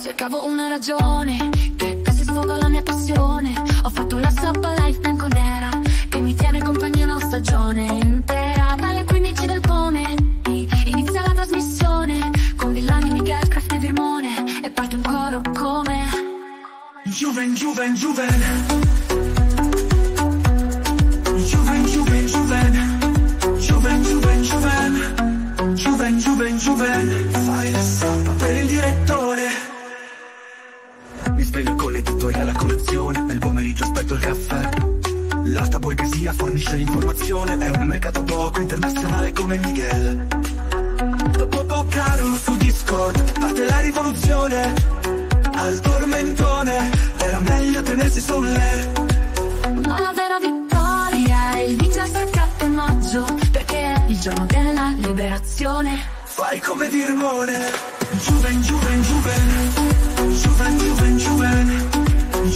Cercavo una ragione che desse sfogo alla mia passione. Ho fatto la soppa life bianconera che mi tiene compagnia una stagione intera. Dalle 15 del pome inizia la trasmissione con Villani, Miguel, Craft e Virmone e parte un coro come Juven, Juven, Juven. mangio fai la sappa per il direttore. Mi sveglio con le tutorial a colazione, nel pomeriggio aspetto il caffè. L'alta borghesia fornisce l'informazione, è un mercato poco internazionale come Miguel. Dopo Boccaro su Discord, parte la rivoluzione, al tormentone, era meglio tenersi sulle. Ma la vera vittoria è il 17 maggio, perché è il giorno della liberazione fai come Virmone Juven, Juven, Juven Juven, Juven, Juven Juven,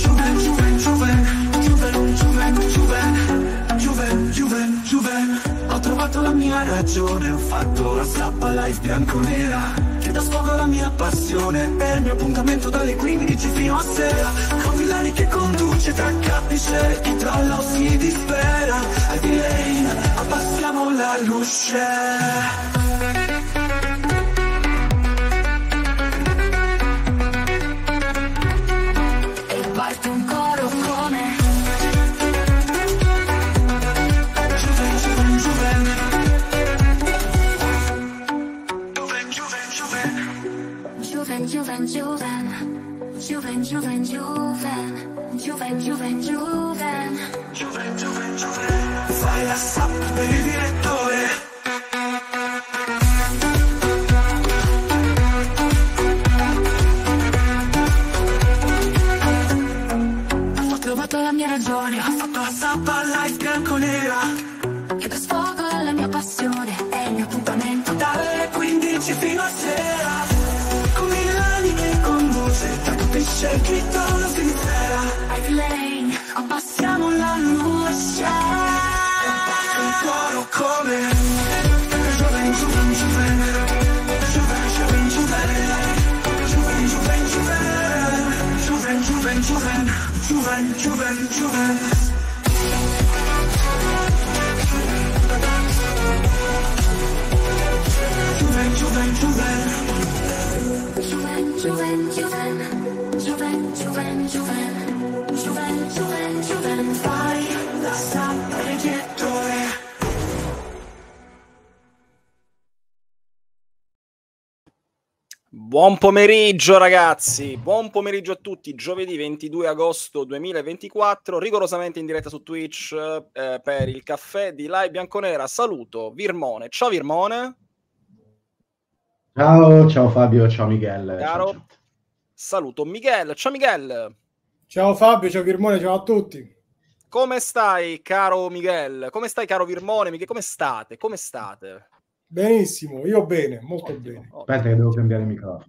Juven, Juven Juven, Juven, Juven Juven, Giuven, Giuven Ho trovato la mia ragione Ho fatto la strappa live bianco-nera Che da sfogo la mia passione È il mio appuntamento dalle 15 fino a sera Con Villani che conduce tra capisce Chi tralla o si dispera Al lane abbassiamo la luce Juven, Juven, Juven, Juven, Juven, Juven, Juven, Juven, fai la sap per il direttore. la mia ragione Ho fatto la sappa live nera. E da sfogo la mia passione È il mio appuntamento Dalle 15 fino a sera. Juven, Juven, Juven, Juven, Juven, Juven, Juven, Juven, Juven, Buon pomeriggio ragazzi, buon pomeriggio a tutti, giovedì 22 agosto 2024, rigorosamente in diretta su Twitch eh, per il caffè di Lai Bianconera, saluto Virmone, ciao Virmone. Ciao, ciao Fabio, ciao Miguel. Ciao, ciao. Saluto Miguel, ciao Miguel. Ciao Fabio, ciao Virmone, ciao a tutti. Come stai caro Miguel? Come stai caro Virmone? Miguel, come state? Come state? Benissimo, io bene, molto ottimo, bene. Ottimo. Aspetta che devo cambiare il microfono.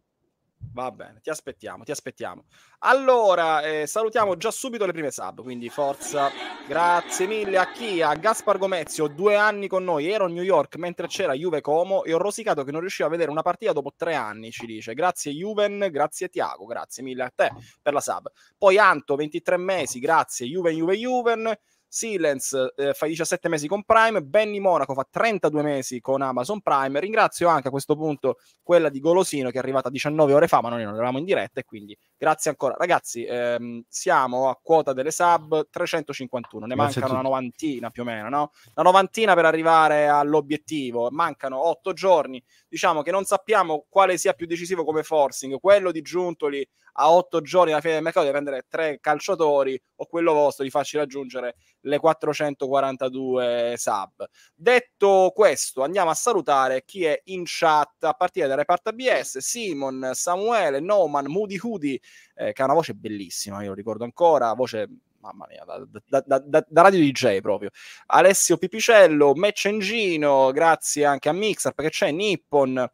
Va bene, ti aspettiamo, ti aspettiamo. Allora, eh, salutiamo già subito le prime sub, quindi forza. Grazie mille a chi? A Gaspar Gomezio, due anni con noi, ero a New York mentre c'era Juve Como e ho rosicato che non riuscivo a vedere una partita dopo tre anni, ci dice. Grazie Juven, grazie Tiago, grazie mille a te per la sub. Poi Anto, 23 mesi, grazie Juven, Juve, Juven. Juven. Silence eh, fa 17 mesi con Prime, Benny Monaco fa 32 mesi con Amazon Prime. Ringrazio anche a questo punto quella di Golosino che è arrivata 19 ore fa, ma noi non eravamo in diretta e quindi grazie ancora. Ragazzi, ehm, siamo a quota delle sub 351, ne grazie mancano una novantina più o meno, no? Una novantina per arrivare all'obiettivo, mancano 8 giorni diciamo che non sappiamo quale sia più decisivo come forcing, quello di Giuntoli a otto giorni alla fine del mercato di prendere tre calciatori o quello vostro di farci raggiungere le 442 sub. Detto questo, andiamo a salutare chi è in chat a partire dal reparto ABS, Simon, Samuele, Noman, Moody Hoodie, eh, che ha una voce bellissima, io lo ricordo ancora, voce mamma mia, da, da, da, da, radio DJ proprio. Alessio Pipicello, Match Engino, grazie anche a Mixer perché c'è Nippon.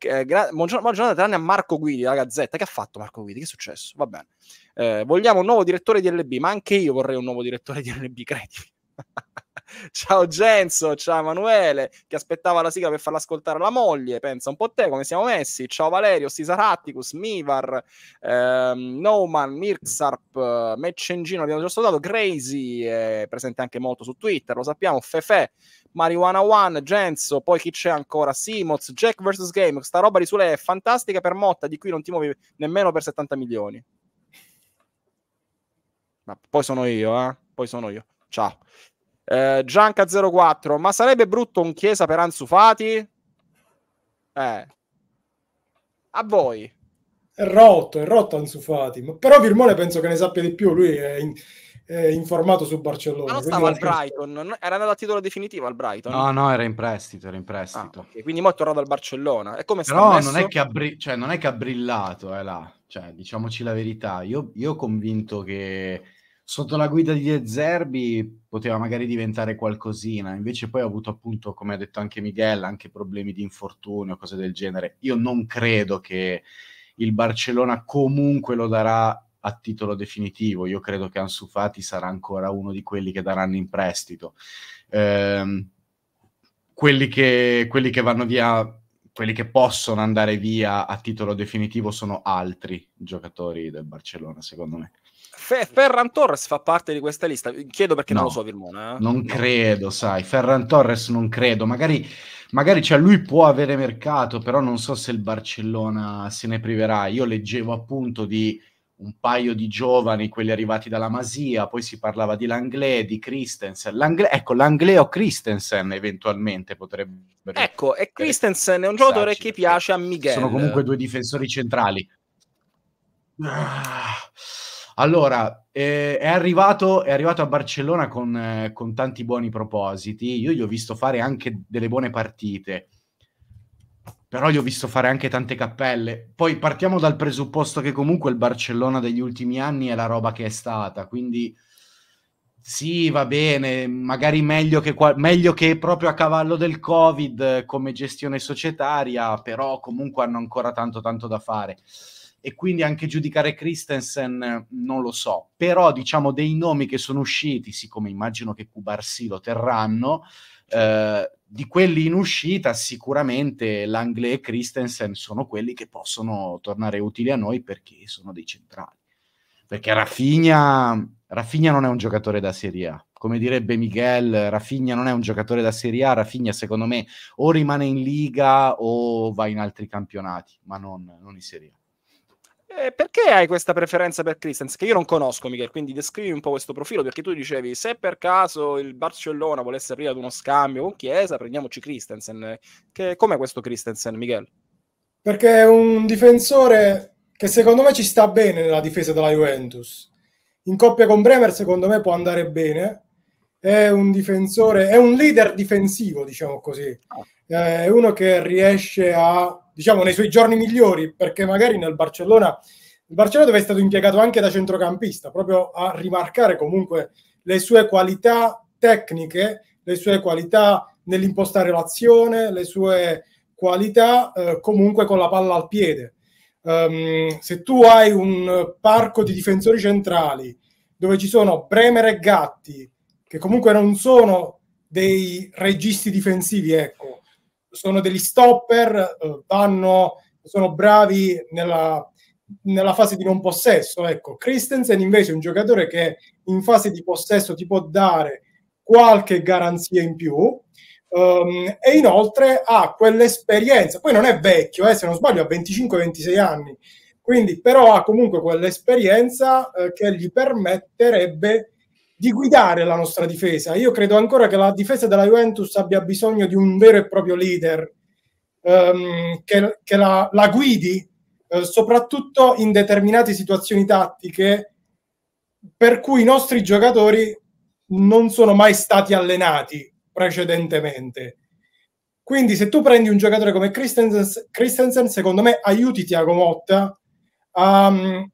Eh, gra- buongiorno, buongiorno tranne a Marco Guidi, la gazzetta. Che ha fatto Marco Guidi? Che è successo? Va bene. Eh, vogliamo un nuovo direttore di LB, ma anche io vorrei un nuovo direttore di LB, credimi. ciao Genzo, ciao Emanuele, che aspettava la sigla per farla ascoltare alla moglie, pensa un po' a te come siamo messi, ciao Valerio, Sisaratticus, Mivar, ehm, Noman, Mirksarp, eh, Meccengino, abbiamo già salutato, Crazy, è presente anche molto su Twitter, lo sappiamo, Fefe, Marijuana One, Genzo, poi chi c'è ancora? Simoz, Jack vs Game, sta roba di Sule è fantastica per Motta, di cui non ti muovi nemmeno per 70 milioni. Ma poi sono io, eh? Poi sono io. Ciao. Eh, Gianca 04, ma sarebbe brutto un Chiesa per Anzufati? Eh. A voi. È rotto, è rotto Anzufati, però Virmone penso che ne sappia di più, lui è... In informato su Barcellona. Ma non stava al Brighton, non... era andato a titolo definitivo al Brighton. No, no, era in prestito, era in prestito. Ah, okay. Quindi mo è tornato al Barcellona. E come Però non, è che ha bri... cioè, non è che ha brillato, è eh, là. Cioè, diciamoci la verità, io, io ho convinto che sotto la guida di De Zerbi poteva magari diventare qualcosina, invece poi ha avuto appunto, come ha detto anche Miguel, anche problemi di infortunio, cose del genere. Io non credo che il Barcellona comunque lo darà a titolo definitivo, io credo che Ansu Fati sarà ancora uno di quelli che daranno in prestito. Ehm, quelli, che, quelli che vanno via quelli che possono andare via a titolo definitivo sono altri giocatori del Barcellona, secondo me. Fe- Ferran Torres fa parte di questa lista? Chiedo perché no, non lo so, Virmona. Eh? Non credo, sai. Ferran Torres non credo. Magari, magari cioè, lui può avere mercato, però non so se il Barcellona se ne priverà. Io leggevo appunto di un paio di giovani, quelli arrivati dalla Masia, poi si parlava di Langlais, di Christensen. Langlais, ecco, Langlais o Christensen eventualmente potrebbe... Ecco, e Christensen è un giocatore che piace a Miguel. Sono comunque due difensori centrali. Ah allora, eh, è, arrivato, è, arrivato, a Barcellona con, eh, con, tanti buoni propositi. Io gli ho visto fare anche delle buone partite, però gli ho visto fare anche tante cappelle. Poi partiamo dal presupposto che comunque il Barcellona degli ultimi anni è la roba che è stata, quindi sì, va bene, magari meglio che, meglio che proprio a cavallo del Covid eh, come gestione societaria, però comunque hanno ancora tanto tanto da fare e quindi anche giudicare Christensen non lo so, però diciamo dei nomi che sono usciti, siccome immagino che Cubarsi lo terranno, eh, di quelli in uscita sicuramente Langlais e Christensen sono quelli che possono tornare utili a noi perché sono dei centrali. Perché Rafinha, Rafinha non è un giocatore da Serie A, come direbbe Miguel, Rafinha non è un giocatore da Serie A, Rafinha secondo me o rimane in Liga o va in altri campionati, ma non, non in Serie A. Eh, perché hai questa preferenza per Christensen? Che io non conosco, Michel, quindi descrivi un po' questo profilo, perché tu dicevi, se per caso il Barcellona volesse aprire ad uno scambio con Chiesa, prendiamoci Christensen. Che, com'è questo Christensen, Michel? Perché è un difensore che secondo me ci sta bene nella difesa della Juventus. In coppia con Bremer, secondo me, può andare bene. È un difensore, è un leader difensivo, diciamo così. Ah. Eh, è uno che riesce a diciamo, nei suoi giorni migliori, perché magari nel Barcellona, il Barcellona dove è stato impiegato anche da centrocampista, proprio a rimarcare comunque le sue qualità tecniche, le sue qualità nell'impostare l'azione, le sue qualità eh, comunque con la palla al piede. Um, se tu hai un parco di difensori centrali dove ci sono Bremer e Gatti, che comunque non sono dei registi difensivi, eh, sono degli stopper, eh, vanno, sono bravi nella, nella, fase di non possesso. Ecco, Christensen invece è un giocatore che in fase di possesso ti può dare qualche garanzia in più. Um, e inoltre ha quell'esperienza, poi non è vecchio, eh, se non sbaglio ha 25-26 anni, quindi però ha comunque quell'esperienza eh, che gli permetterebbe di guidare la nostra difesa. Io credo ancora che la difesa della Juventus abbia bisogno di un vero e proprio leader ehm, che, che la, la, guidi, eh, soprattutto in determinate situazioni tattiche per cui i nostri giocatori non sono mai stati allenati precedentemente. Quindi se tu prendi un giocatore come Christensen, Christensen secondo me aiuti Tiago Motta a um,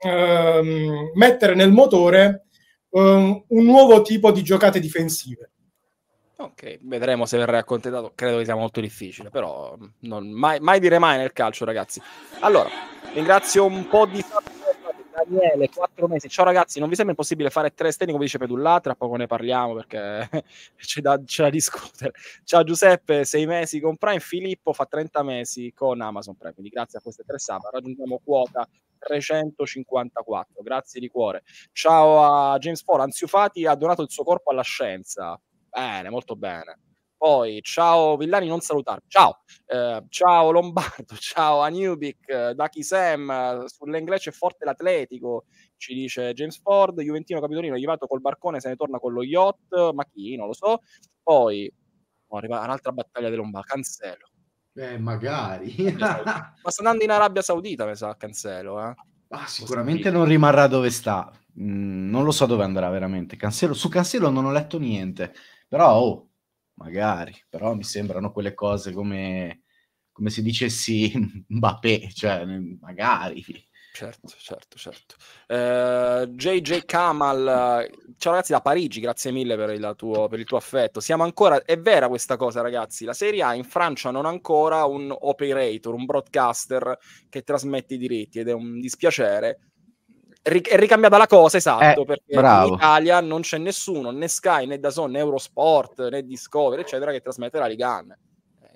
mettere nel motore um, un nuovo tipo di giocate difensive. Ok, vedremo se verrà accontentato. Credo che sia molto difficile, però non, mai, mai dire mai nel calcio, ragazzi. Allora, ringrazio un po' di Daniele, quattro mesi. Ciao ragazzi, non vi sembra impossibile fare tre stand come dice Pedullà? Tra poco ne parliamo perché c'è, da, c'è da discutere. Ciao Giuseppe, sei mesi con Prime. Filippo fa 30 mesi con Amazon Prime. Quindi grazie a queste tre sub raggiungiamo quota 354. Grazie di cuore. Ciao a James Ford. Anziufati ha donato il suo corpo alla scienza. Bene, molto bene poi ciao Villani, non salutarmi, ciao, eh, ciao Lombardo, ciao Anubic, eh, Ducky Sam, eh, sull'Englese è forte l'Atletico, ci dice James Ford, Juventino Capitolino, arrivato col barcone, se ne torna con lo yacht, ma chi, non lo so, poi oh, arriva un'altra battaglia di Lombardo, Cancelo. Eh, magari. ma sta andando in Arabia Saudita, mi sa, Cancelo, eh. Ah, sicuramente non rimarrà dove sta. Mm, non lo so dove andrà veramente. Cancelo, su Cancelo non ho letto niente. Però oh, magari, però mi sembrano quelle cose come, come se dicessi Mbappé, cioè mm, magari. Certo, certo, certo. Uh, eh, JJ Kamal, ciao ragazzi da Parigi, grazie mille per il, tuo, per il, tuo, affetto. Siamo ancora, è vera questa cosa ragazzi, la Serie A in Francia non ha ancora un operator, un broadcaster che trasmette i diritti ed è un dispiacere è ricambiata la cosa, esatto, eh, perché bravo. in Italia non c'è nessuno, né Sky, né Dazon, né Eurosport, né Discovery, eccetera, che trasmette la Ligan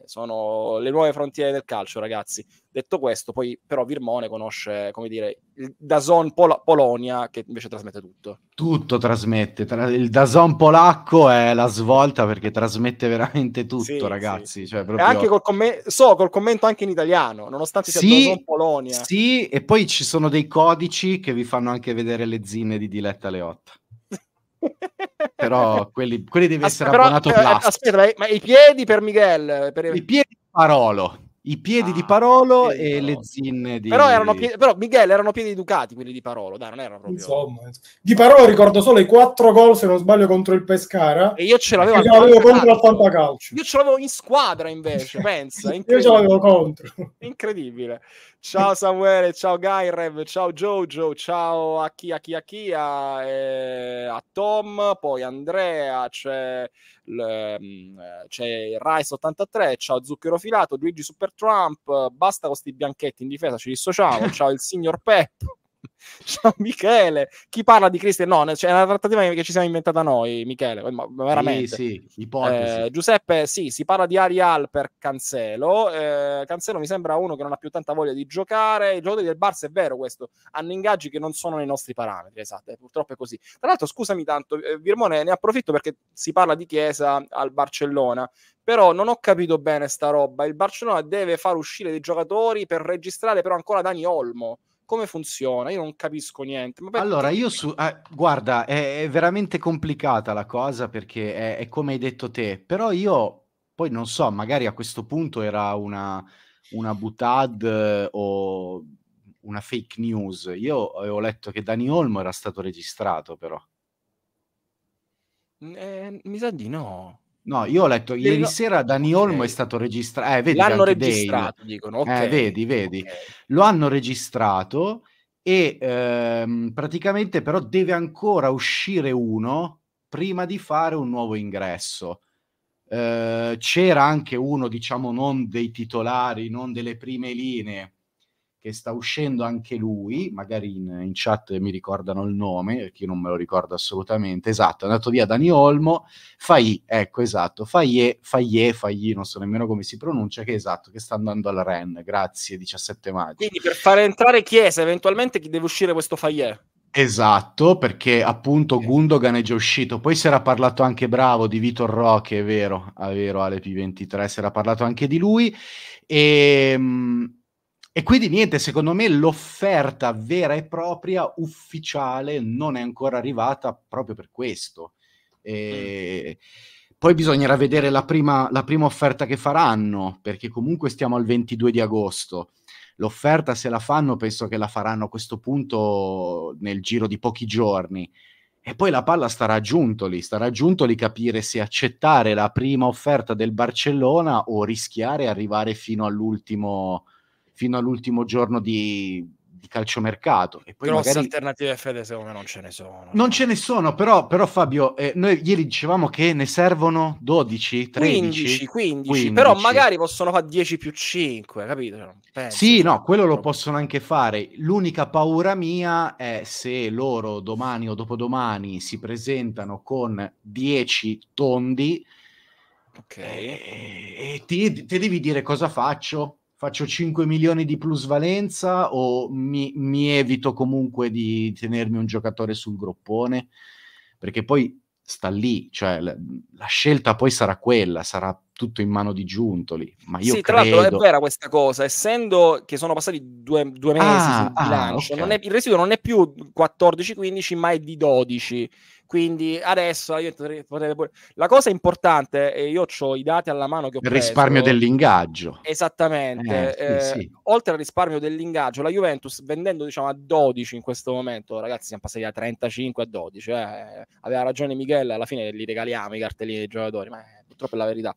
sono le nuove frontiere del calcio, ragazzi. Detto questo, poi però Virmone conosce, come dire, il Dazon Pol- Polonia che invece trasmette tutto. Tutto trasmette, Tra- il Dazon polacco è la svolta perché trasmette veramente tutto, sì, ragazzi. Sì. Cioè, proprio... E anche col, comm- so, col commento anche in italiano, nonostante sia sì, Dazon Polonia. Sì, e poi ci sono dei codici che vi fanno anche vedere le zinne di Diletta Leotta però quelli, quelli devi ah, essere però, abbonato però, eh, Aspetta, ma, i piedi per Miguel? Per... I piedi di Parolo. I piedi ah, di Parolo piedi e no. le zinne di... Però, erano piedi, però Miguel erano piedi educati quelli di Parolo, dai, non erano proprio... Insomma, di Parolo ricordo solo i quattro gol, se non sbaglio, contro il Pescara. E io ce l'avevo, ce l'avevo contro il Fantacalcio. Io ce l'avevo in squadra invece, pensa. Io ce l'avevo contro. Incredibile. Ciao Samuele, ciao Gairem, ciao Jojo, ciao a chi a chi a chi a, eh, a Tom, poi Andrea, c'è, l, mm, c'è Rice 83, ciao Zucchero Filato, Luigi Super Trump, basta con questi bianchetti in difesa, ci dissociamo, ciao il signor Pep. Ciao Michele, chi parla di Christian? No, c'è una trattativa che ci siamo inventata noi, Michele, ma veramente. Sì, sì, ipotesi. Eh, Giuseppe, sì, si parla di Arial per Cancelo. Eh, Cancelo mi sembra uno che non ha più tanta voglia di giocare. I giocatori del Barça, è vero questo, hanno ingaggi che non sono nei nostri parametri, esatto, purtroppo è così. Tra l'altro, scusami tanto, eh, Virmone, ne approfitto perché si parla di Chiesa al Barcellona però non ho capito bene sta roba. Il Barcellona deve far uscire dei giocatori per registrare però ancora Dani Olmo. Come funziona? Io non capisco niente. allora, io su... Eh, guarda, è, è, veramente complicata la cosa perché è, è come hai detto te, però io poi non so, magari a questo punto era una, una butad eh, o una fake news. Io avevo eh, letto che Dani Olmo era stato registrato, però. Mm, eh, mi sa di no. No, io ho letto ieri no... sera Dani Olmo è stato registrato. Eh, vedi, L'hanno registrato, Dale. dicono. Eh, okay. Eh, vedi, vedi. Okay. Lo hanno registrato e ehm, praticamente però deve ancora uscire uno prima di fare un nuovo ingresso. Eh, c'era anche uno, diciamo, non dei titolari, non delle prime linee, che sta uscendo anche lui, magari in, in chat mi ricordano il nome, perché io non me lo ricordo assolutamente, esatto, è andato via Dani Olmo, Fai, ecco esatto, Faie, Faie, Faie, non so nemmeno come si pronuncia, che esatto, che sta andando al Ren, grazie, 17 maggio. Quindi per fare entrare Chiesa, eventualmente chi deve uscire questo Faie? Esatto, perché appunto Gundogan è già uscito. Poi si era parlato anche bravo di Vitor Roque, è vero, è vero, Alep 23 si era parlato anche di lui. E, ehm, e quindi niente, secondo me l'offerta vera e propria ufficiale non è ancora arrivata proprio per questo. E... Mm. Poi bisognerà vedere la prima, la prima offerta che faranno, perché comunque stiamo al 22 di agosto. L'offerta, se la fanno, penso che la faranno a questo punto nel giro di pochi giorni. E poi la palla starà a Giuntoli, starà a Giuntoli capire se accettare la prima offerta del Barcellona o rischiare di arrivare fino all'ultimo fino all'ultimo giorno di, di calciomercato. E poi Grosse magari... alternative fede secondo me non ce ne sono. Non ce ne sono, però, però Fabio, eh, noi ieri dicevamo che ne servono 12, 13, 15, 15, 15. però magari possono fare 10 più 5, capito? Cioè, sì, no, quello lo possono anche fare. L'unica paura mia è se loro domani o dopodomani si presentano con 10 tondi. Ok. E, eh, e ti, ti devi dire cosa faccio, faccio 5 milioni di plusvalenza o mi, mi evito comunque di tenermi un giocatore sul groppone? Perché poi sta lì, cioè la, la, scelta poi sarà quella, sarà tutto in mano di Giuntoli. Ma io sì, credo... tra l'altro è vera questa cosa, essendo che sono passati due, due mesi ah, sul ah, bilancio, ah, okay. è, il residuo non è più 14-15, ma è di 12. Quindi adesso io potrei la cosa importante, e io ho i dati alla mano che ho il preso, risparmio dell'ingaggio. Esattamente. Eh, eh, sì. Oltre al risparmio dell'ingaggio, la Juventus vendendo diciamo a 12 in questo momento, ragazzi, siamo passati da 35 a 12. Eh. Aveva ragione Michele, alla fine li regaliamo i cartellini dei giocatori, ma è purtroppo è la verità.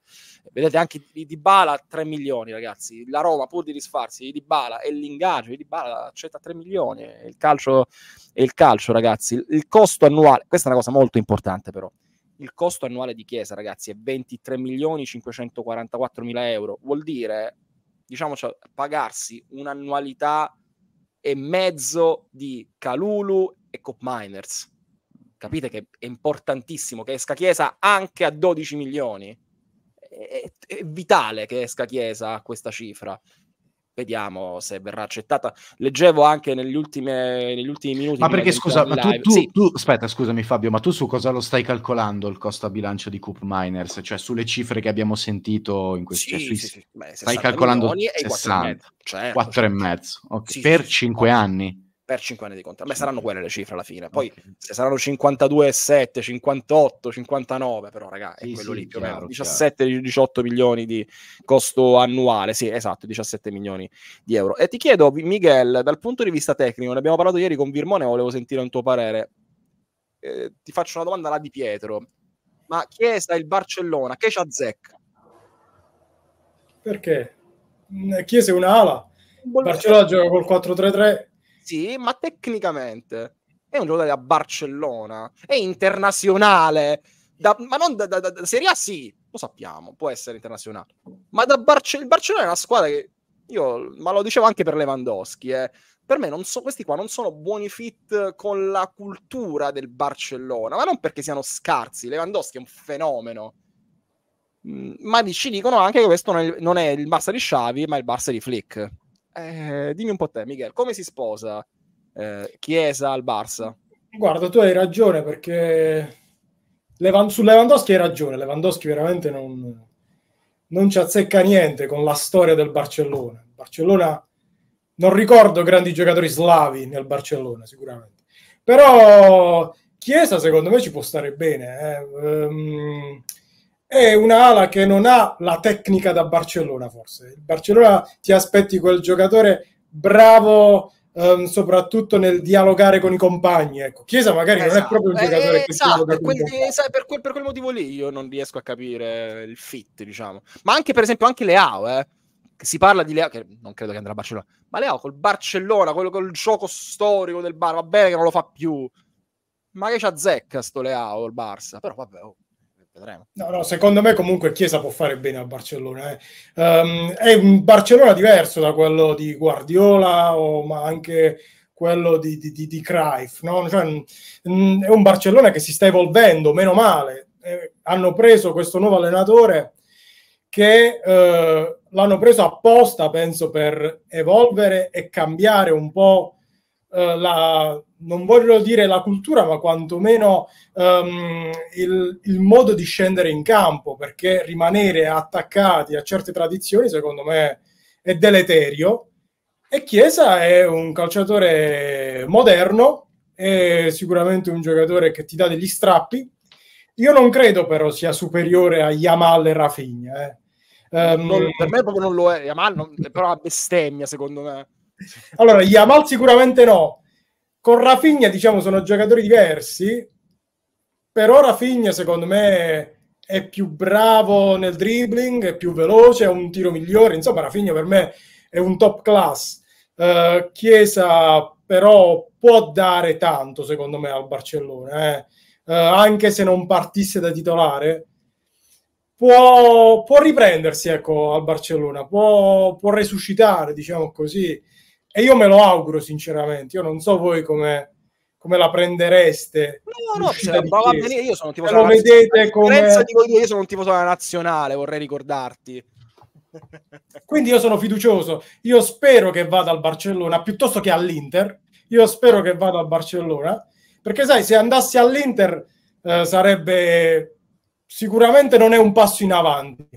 Vedete anche di, di Bala 3 milioni, ragazzi. La Roma pur di risfarsi di Bala e l'ingaggio di Bala accetta 3 milioni. Il calcio è il calcio, ragazzi. Il costo annuale, questa è una cosa molto importante però. Il costo annuale di Chiesa, ragazzi, è 23 milioni 544 mila euro. Vuol dire, diciamo, pagarsi un'annualità e mezzo di Calulu e Cop Miners Capite che è importantissimo che esca Chiesa anche a 12 milioni? È, è vitale che esca Chiesa a questa cifra vediamo se verrà accettata. Leggevo anche negli ultimi, negli ultimi minuti. Ma perché scusa, ma tu, tu, sì. tu, aspetta, scusami Fabio, ma tu su cosa lo stai calcolando il costo a bilancio di Coop Miners? Cioè sulle cifre che abbiamo sentito in questi sì, cioè, sì, sì. stai calcolando 60, 4,5 certo, 4 certo. Okay. per 5 anni per 5 anni di contratto. Beh, saranno quelle le cifre alla fine. Poi okay. se saranno 52, 7, 58, 59, però raga, è sì, quello sì, lì più o meno. 17-18 milioni di costo annuale, sì, esatto, 17 milioni di euro. E ti chiedo, Miguel, dal punto di vista tecnico, ne abbiamo parlato ieri con Virmone, volevo sentire un tuo parere. Eh, ti faccio una domanda là di Pietro. Ma Chiesa, il Barcellona, che c'ha Zecca? Perché? Mm, Chiesa è un'ala. Barcellona gioca col 4-3-3 sì, ma tecnicamente è un giocatore da Barcellona, è internazionale, da, ma non da, da, da, Serie A sì, lo sappiamo, può essere internazionale, ma da Barce- il Barcellona è una squadra che io, ma lo dicevo anche per Lewandowski, eh, per me non so, questi qua non sono buoni fit con la cultura del Barcellona, ma non perché siano scarsi, Lewandowski è un fenomeno, mm, ma ci dicono anche che questo non è il Barça di Sciavi, ma il Barça di Flick. Eh, dimmi un po' te, Miguel, come si sposa eh, Chiesa al Barça? Guarda, tu hai ragione perché Levan- su Lewandowski hai ragione, Lewandowski veramente non, non ci azzecca niente con la storia del Barcellona. Barcellona non ricordo grandi giocatori slavi nel Barcellona, sicuramente. Però Chiesa secondo me ci può stare bene. Eh. Ehm, è un'ala che non ha la tecnica da Barcellona forse. Il Barcellona ti aspetti quel giocatore bravo ehm, soprattutto nel dialogare con i compagni. Ecco. Chiesa magari esatto. non è esatto. proprio un giocatore eh, che esatto, per, quel, esatto, per, quel, per, quel, motivo lì io non riesco a capire il fit, diciamo. Ma anche per esempio anche Leao, eh. Si parla di Leao, che non credo che andrà a Barcellona, ma Leao col Barcellona, quello col gioco storico del Bar, va bene che non lo fa più, ma che ci azzecca sto Leao il Barça, però vabbè, oh vedremo. No, no, secondo me comunque Chiesa può fare bene a Barcellona. Eh. Um, è un Barcellona diverso da quello di Guardiola, o, ma anche quello di, di, di, di Cruyff. No? Cioè, mh, mm, è un Barcellona che si sta evolvendo, meno male. Eh, hanno preso questo nuovo allenatore che eh, l'hanno preso apposta, penso, per evolvere e cambiare un po' eh, la, non voglio dire la cultura, ma quantomeno um, il, il, modo di scendere in campo, perché rimanere attaccati a certe tradizioni, secondo me, è deleterio. E Chiesa è un calciatore moderno, è sicuramente un giocatore che ti dà degli strappi. Io non credo però sia superiore a Yamal e Rafinha. Eh. Um, non, per me proprio non lo è, Yamal non, però ha bestemmia secondo me. Allora, Yamal sicuramente no, con Rafinha, diciamo, sono giocatori diversi, però Rafinha, secondo me, è più bravo nel dribbling, è più veloce, ha un tiro migliore. Insomma, Rafinha per me è un top class. Uh, Chiesa, però, può dare tanto, secondo me, al Barcellona, eh. uh, anche se non partisse da titolare. Può, può, riprendersi ecco, al Barcellona, può, può resuscitare, diciamo così. E io me lo auguro, sinceramente. Io non so voi come, come la prendereste. No, no, se la cioè, bene, io sono tipo cioè, lo vedete come... io, sono un tipo della nazionale, vorrei ricordarti. Quindi io sono fiducioso. Io spero che vada al Barcellona piuttosto che all'Inter. Io spero che vada al Barcellona perché, sai, se andassi all'Inter eh, sarebbe sicuramente non è un passo in avanti.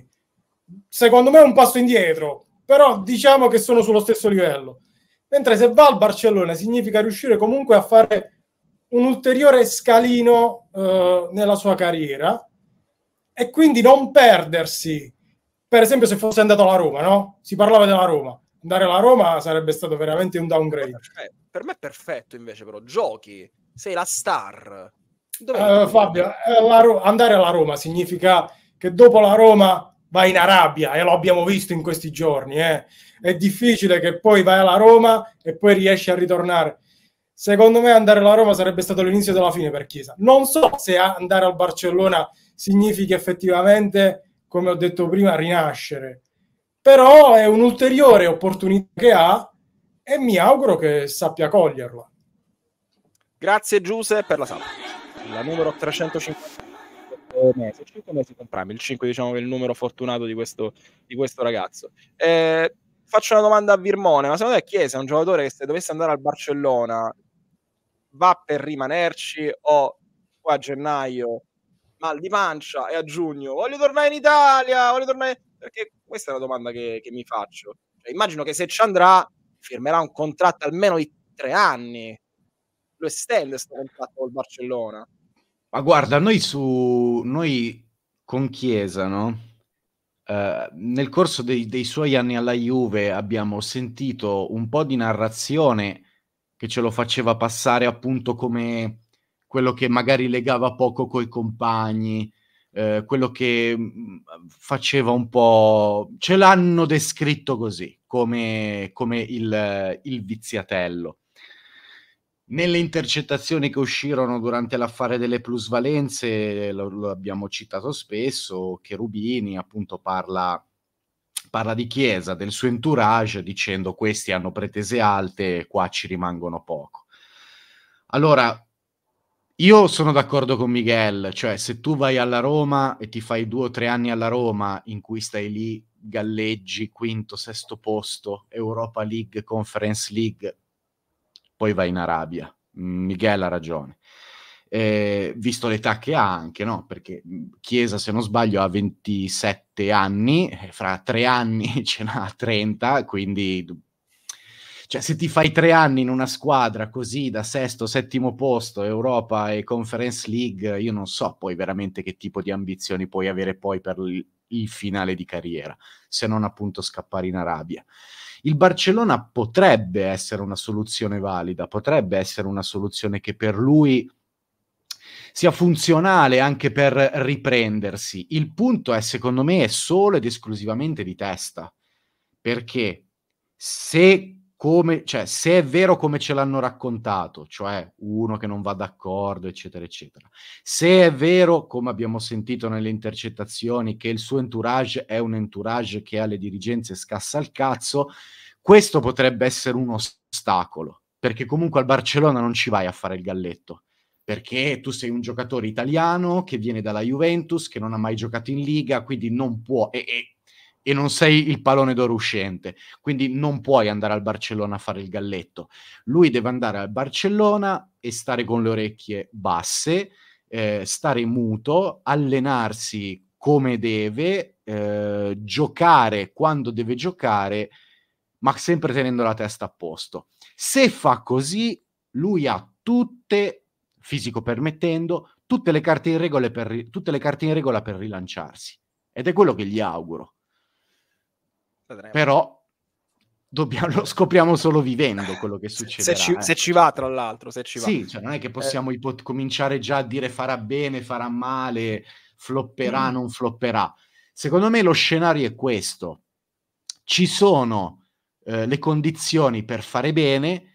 Secondo me è un passo indietro, però diciamo che sono sullo stesso livello. Mentre se va al Barcellona significa riuscire comunque a fare un ulteriore scalino eh, nella sua carriera e quindi non perdersi. Per esempio, se fosse andato alla Roma, no? Si parlava della Roma. Andare alla Roma sarebbe stato veramente un downgrade. Per me è perfetto invece, però giochi, sei la star. Eh, Fabio, eh, la Ro- andare alla Roma significa che dopo la Roma vai in Arabia e lo abbiamo visto in questi giorni. Eh è difficile che poi vai alla Roma e poi riesci a ritornare. Secondo me andare alla Roma sarebbe stato l'inizio della fine per Chiesa. Non so se andare al Barcellona significa effettivamente, come ho detto prima, rinascere, però è un'ulteriore opportunità che ha e mi auguro che sappia coglierla. Grazie Giuse per la salva. La numero 350 mesi, 5 mesi comprammo, il 5 diciamo che è il numero fortunato di questo, di questo ragazzo. Eh, Faccio una domanda a Virmone, ma secondo te Chiesa è un giocatore che se dovesse andare al Barcellona va per rimanerci o poi a gennaio mal di pancia e a giugno voglio tornare in Italia, voglio tornare... Perché questa è la domanda che, che mi faccio. Cioè, immagino che se ci andrà firmerà un contratto almeno di tre anni. Lo estende questo contratto col Barcellona. Ma guarda, noi su... Noi con Chiesa, no? Ehm, nel corso dei, dei, suoi anni alla Juve abbiamo sentito un po' di narrazione che ce lo faceva passare appunto come quello che magari legava poco coi compagni, uh, quello che mm, faceva un po'... ce l'hanno descritto così, come, come il, il viziatello. Nelle intercettazioni che uscirono durante l'affare delle plusvalenze, lo, lo abbiamo citato spesso, Cherubini appunto parla, parla di Chiesa, del suo entourage, dicendo questi hanno pretese alte, qua ci rimangono poco. Allora, io sono d'accordo con Miguel, cioè se tu vai alla Roma e ti fai due o tre anni alla Roma in cui stai lì, galleggi, quinto, sesto posto, Europa League, Conference League, poi vai in Arabia. Mm, Miguel ha ragione. Eh, visto l'età che ha anche, no? Perché mm, Chiesa, se non sbaglio, ha 27 anni, eh, fra tre anni ce n'ha 30, quindi... Cioè, se ti fai tre anni in una squadra così da sesto, settimo posto, Europa e Conference League, io non so poi veramente che tipo di ambizioni puoi avere poi per il finale di carriera, se non appunto scappare in Arabia il Barcellona potrebbe essere una soluzione valida, potrebbe essere una soluzione che per lui sia funzionale anche per riprendersi. Il punto è, secondo me, è solo ed esclusivamente di testa. Perché se come, cioè, se è vero come ce l'hanno raccontato, cioè uno che non va d'accordo, eccetera, eccetera, se è vero, come abbiamo sentito nelle intercettazioni, che il suo entourage è un entourage che alle dirigenze scassa il cazzo, questo potrebbe essere un ostacolo, perché comunque al Barcellona non ci vai a fare il galletto, perché tu sei un giocatore italiano che viene dalla Juventus, che non ha mai giocato in Liga, quindi non può, e, e e non sei il pallone d'oro uscente, quindi non puoi andare al Barcellona a fare il galletto. Lui deve andare al Barcellona e stare con le orecchie basse, eh, stare muto, allenarsi come deve, eh, giocare quando deve giocare, ma sempre tenendo la testa a posto. Se fa così, lui ha tutte, fisico permettendo, tutte le carte in regola per, ri- carte in regola per rilanciarsi. Ed è quello che gli auguro però dobbiamo, lo scopriamo solo vivendo quello che succede. Se, eh. se, ci va, tra l'altro, se ci va. Sì, cioè non è che possiamo eh. ipot- cominciare già a dire farà bene, farà male, flopperà, mm. non flopperà. Secondo me lo scenario è questo. Ci sono eh, le condizioni per fare bene,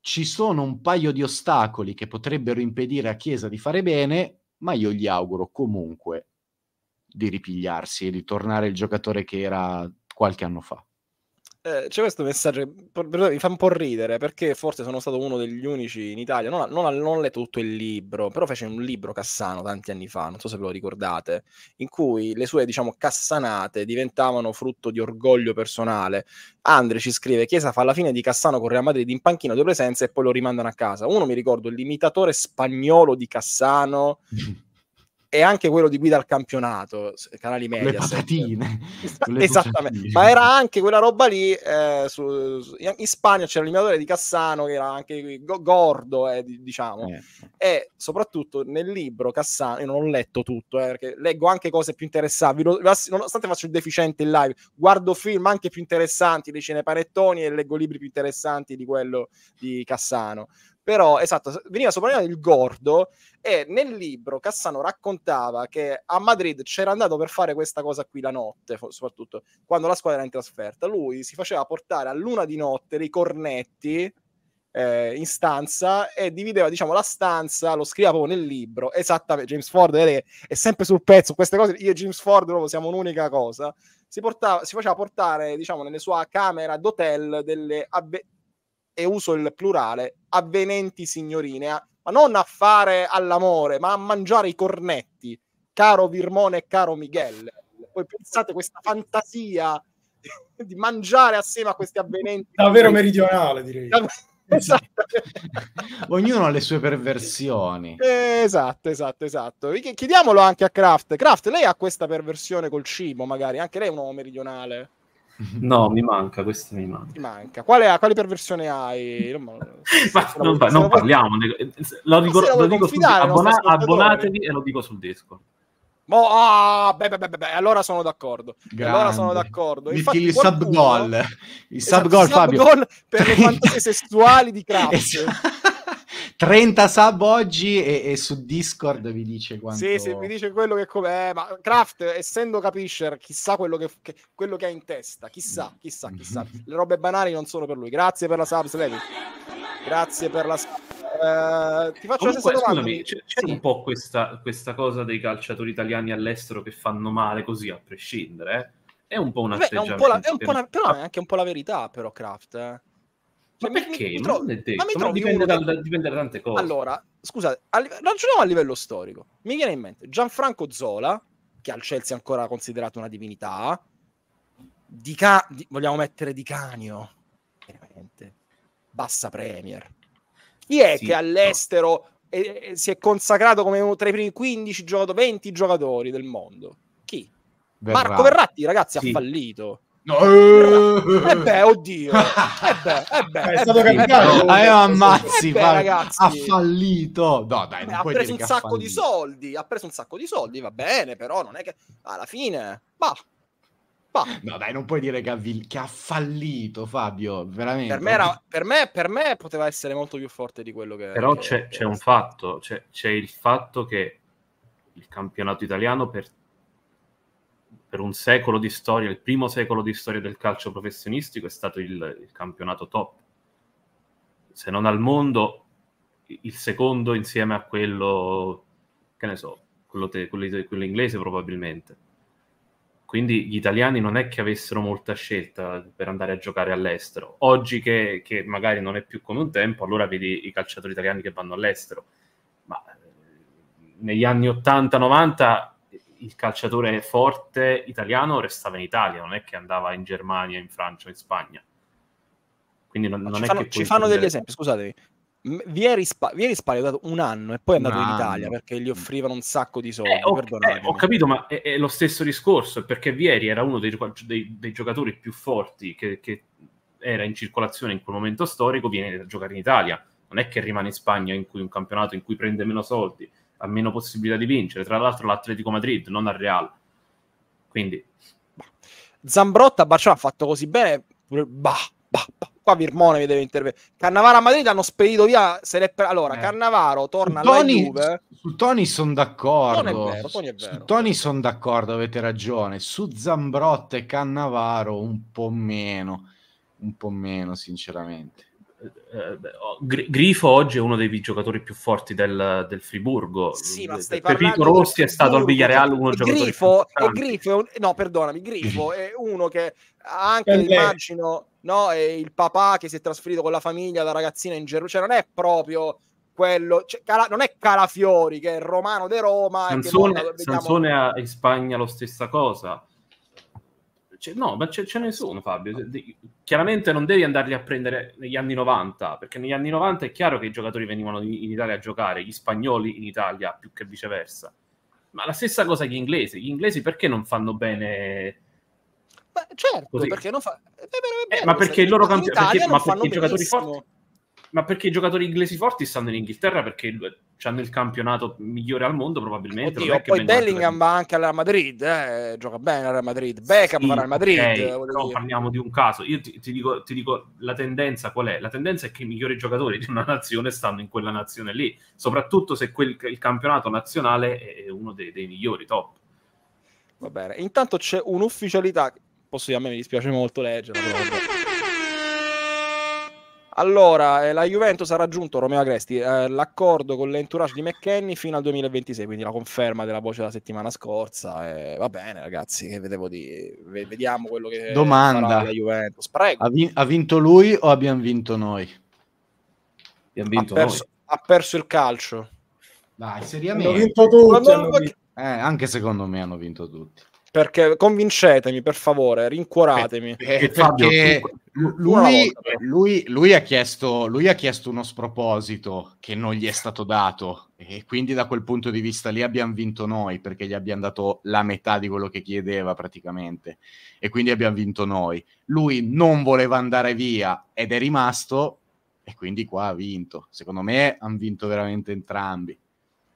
ci sono un paio di ostacoli che potrebbero impedire a Chiesa di fare bene, ma io gli auguro comunque di ripigliarsi e di tornare il giocatore che era qualche anno fa. Eh, c'è questo messaggio che mi fa un po' ridere perché forse sono stato uno degli unici in Italia. Non, non, ho letto tutto il libro, però fece un libro Cassano tanti anni fa, non so se ve lo ricordate, in cui le sue, diciamo, cassanate diventavano frutto di orgoglio personale. Andre ci scrive: Chiesa fa la fine di Cassano con Real Madrid in panchina, due presenze e poi lo rimandano a casa. Uno mi ricordo, l'imitatore spagnolo di Cassano è anche quello di guida al campionato, canali media. Le patatine. Esattamente, patatine. ma era anche quella roba lì, eh, su, su, in Spagna c'era l'animatore di Cassano che era anche go- gordo, eh, diciamo, eh. e soprattutto nel libro Cassano, io non ho letto tutto, eh, perché leggo anche cose più interessanti, nonostante faccio il deficiente in live, guardo film anche più interessanti, dei cinepanettoni e leggo libri più interessanti di quello di Cassano però, esatto, veniva soprannominato il Gordo e nel libro Cassano raccontava che a Madrid c'era andato per fare questa cosa qui la notte, soprattutto quando la squadra era in trasferta. Lui si faceva portare a luna di notte dei cornetti eh, in stanza e divideva diciamo la stanza lo scriveva proprio nel libro esattamente James Ford è, è sempre sul pezzo queste cose io e James Ford proprio siamo un'unica cosa si, portava, si faceva portare diciamo nelle sua camera d'hotel delle, abbe, e uso il plurale, avvenenti signorine, ma non a fare all'amore, ma a mangiare i cornetti, caro Virmone e caro Miguel. Voi pensate questa fantasia di mangiare assieme a questi avvenenti. Davvero meridionale, direi. esatto. Ognuno ha le sue perversioni. esatto, esatto, esatto. Chiediamolo anche a Kraft. Kraft, lei ha questa perversione col cibo, magari, anche lei è un uomo meridionale. No, mi manca, questo mi manca. manca. Quale, ha, perversione hai? Non, Ma, non, non, non parliamo, ne... lo, dico, lo dico sul, abbona, abbonatevi e lo dico sul Discord. Mo, ah, beh, beh, beh, beh, allora sono d'accordo. Grande. Allora sono d'accordo. Infatti, il qualcuno, sub goal, il sub goal, esatto, Sub-goal per le fantasie sessuali di Kraft. 30 sub oggi e, e, su Discord vi dice quanto... Sì, se mi dice quello che... Com- eh, ma Kraft, essendo capisher, chissà quello che, che, quello che ha in testa, chissà, mm. chissà, mm-hmm. chissà. Le robe banali non sono per lui. Grazie per la sub, Slevy. Grazie per la... Uh, ti faccio Comunque, la scusami, c'è, c'è sì. un po' questa, questa, cosa dei calciatori italiani all'estero che fanno male così a prescindere. Eh? È un po' un atteggiamento. è un po la, è un po la, però ah. è anche un po' la verità, però, Kraft. Eh? Cioè, ma perché? Mi, mi trovo, non detto, ma mi trovi dipende, da, dipende da tante cose. Allora, scusate, a live... ragioniamo a livello storico. Mi viene in mente Gianfranco Zola, che al Chelsea è ancora considerato una divinità, di ca- di... vogliamo mettere Di Canio, veramente, bassa Premier. Chi è sì, che all'estero no. è, è, si è consacrato come uno tra i primi 15, giocato, 20 giocatori del mondo? Chi? Verratti. Marco Verratti, ragazzi, sì. ha fallito. No. Eh beh, oddio. Eh beh, eh beh, è stato eh capitato. Eh, ammazzi, eh beh, ragazzi. ha fallito. No, dai, beh, ha preso un sacco di soldi, ha preso un sacco di soldi, va bene, però non è che alla fine, bah. bah. No, dai, non puoi dire che ha, vil... che ha fallito, Fabio. Veramente. Per me, era... per, me, per me, poteva essere molto più forte di quello che. Però che... c'è, c'è un fatto: c'è, c'è il fatto che il campionato italiano per per un secolo di storia, il primo secolo di storia del calcio professionistico è stato il, il campionato top. Se non al mondo, il secondo insieme a quello, che ne so, quello, te, quello, quello inglese probabilmente. Quindi gli italiani non è che avessero molta scelta per andare a giocare all'estero. Oggi che, che magari non è più come un tempo, allora vedi i calciatori italiani che vanno all'estero. Ma eh, negli anni 80-90 il calciatore forte italiano restava in Italia, non è che andava in Germania, in Francia, in Spagna. Quindi non, non ci, fanno, ci fanno, degli esempi, scusatevi. Vieri, Spa- Vieri Spagna ha dato un anno e poi è andato in Italia perché gli mm. offrivano un sacco di soldi. Eh, ho, eh, ho, capito, ma è, è, lo stesso discorso perché Vieri era uno dei, dei, dei giocatori più forti che, che era in circolazione in quel momento storico, viene a giocare in Italia. Non è che rimane in Spagna in cui un campionato in cui prende meno soldi ha meno possibilità di vincere. Tra l'altro l'Atletico Madrid, non al Real. Quindi... Zambrotta, Barcellona ha fatto così bene, Bah, bah, bah qua Virmone mi deve intervenire. Cannavaro a Madrid hanno spedito via. Se l'è allora, eh. Cannavaro torna alla Tony, Juve. Su Tony sono d'accordo. Tony Tony Tony sono d'accordo, avete ragione. Su Zambrotta e Cannavaro un po' meno. Un po' meno, sinceramente. Eh, eh, oh, Grifo oggi è uno dei giocatori più forti del, del Friburgo. Sì, ma eh, stai Pepito Rossi è stato al Villareal uno dei giocatori Grifo, più Grifo è un, no, perdonami, Grifo è uno che ha anche immagino, no, è il papà che si è trasferito con la famiglia da ragazzina in Gerusalemme, cioè non è proprio quello, cioè, Cala, non è Calafiori che è romano di Roma. Sansone, che noi, diciamo Sansone in Spagna la stessa cosa cioè, no, ma ce, ce ne sono, Fabio. Chiaramente non devi andarli a prendere negli anni 90, perché negli anni 90 è chiaro che i giocatori venivano in Italia a giocare, gli spagnoli in Italia più che viceversa. Ma la stessa cosa gli inglesi. Gli inglesi perché non fanno bene... Ma certo, Così. perché non fa... È vero, è vero, eh, ma perché il loro campionato... Perché, ma perché i giocatori forti ma perché i giocatori inglesi forti stanno in Inghilterra perché hanno il campionato migliore al mondo probabilmente. Oddio, poi Bellingham va anche alla Madrid, eh, gioca bene alla Madrid, Beckham sì, va alla Madrid. Okay, però parliamo di un caso, io ti, ti, dico, ti, dico, la tendenza qual è? La tendenza è che i migliori giocatori di una nazione stanno in quella nazione lì, soprattutto se quel, il campionato nazionale è uno dei, dei migliori, top. Va bene, intanto c'è un'ufficialità, posso dire a me mi dispiace molto leggere Però... Allora, eh, la Juventus ha raggiunto, Romeo Agresti, eh, l'accordo con l'entourage di McKenny fino al 2026, quindi la conferma della voce della settimana scorsa. Eh, va bene, ragazzi, che vedevo di... vediamo quello che Domanda. la Juventus. Prego. Ha, vin- ha, vinto lui o abbiamo vinto noi? Abbiamo vinto ha perso, noi. Ha perso il calcio. Dai, seriamente. Hanno vinto tutti. Hanno... Hanno vinto... Eh, anche secondo me hanno vinto tutti perché convincetemi per favore, rincuoratemi. Eh, eh Fabio, perché lui, lui, lui, ha chiesto, lui, ha chiesto, uno sproposito che non gli è stato dato e quindi da quel punto di vista lì abbiamo vinto noi perché gli abbiamo dato la metà di quello che chiedeva praticamente e quindi abbiamo vinto noi. Lui non voleva andare via ed è rimasto e quindi qua ha vinto. Secondo me hanno vinto veramente entrambi.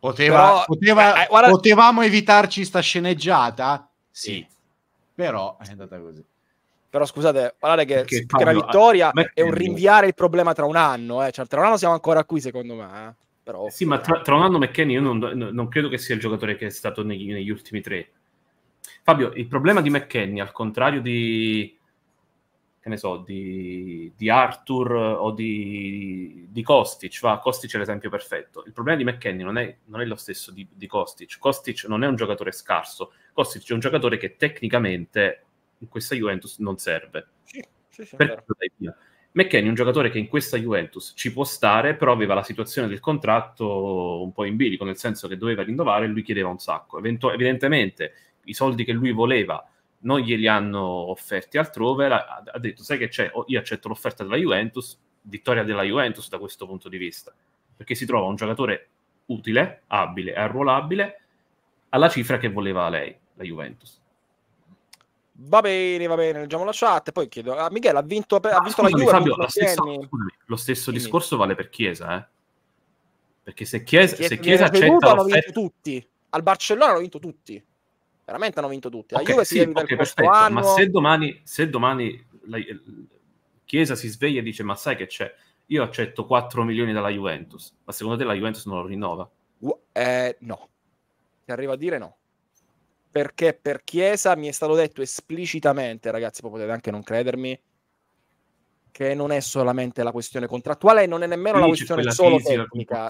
Poteva, Però, poteva, eh, eh guarda... Potevamo evitarci sta sceneggiata? sì, però è andata così. Però scusate, guardate che, che la vittoria è un rinviare il problema tra un anno. Eh. Cioè, tra un anno siamo ancora qui, secondo me. Eh. Però, eh sì, ma tra, tra, un anno McKenny io non, non, credo che sia il giocatore che è stato negli, negli ultimi tre. Fabio, il problema di McKenny, al contrario di, che ne so, di, di Arthur o di, di, Kostic, va, Kostic è l'esempio perfetto. Il problema di McKenny non è, non è lo stesso di, di Kostic. Kostic non è un giocatore scarso, Kostic è un giocatore che tecnicamente in questa Juventus non serve. Sì, sì, sì, Perché McKenny è un giocatore che in questa Juventus ci può stare, però aveva la situazione del contratto un po' in bilico, nel senso che doveva rinnovare e lui chiedeva un sacco. Evento- evidentemente i soldi che lui voleva non glieli hanno offerti altrove, la- ha detto sai che c'è, oh, io accetto l'offerta della Juventus, vittoria della Juventus da questo punto di vista, perché si trova un giocatore utile, abile, e arruolabile, alla cifra che voleva lei la Juventus. Va bene, va bene, leggiamo la chat e poi chiedo a ah, Michele, ha vinto, ha ah, vinto scusami, la Juve? Fabio, lo, stesso, scusami, lo stesso Quindi. discorso vale per Chiesa, eh? Perché se Chiesa, se Chiesa accetta l'offerta... vinto tutti, al Barcellona hanno vinto tutti, veramente hanno vinto tutti. La okay, Juve sì, si deve okay, perfetto, anno... ma se domani, se domani la, Chiesa si sveglia e dice ma sai che c'è, io accetto 4 milioni dalla Juventus, ma secondo te la Juventus non lo rinnova? Uh, eh, no, ti arrivo a dire no perché per Chiesa mi è stato detto esplicitamente, ragazzi, poi potete anche non credermi, che non è solamente la questione contrattuale non è nemmeno la questione solo fisica, tecnica.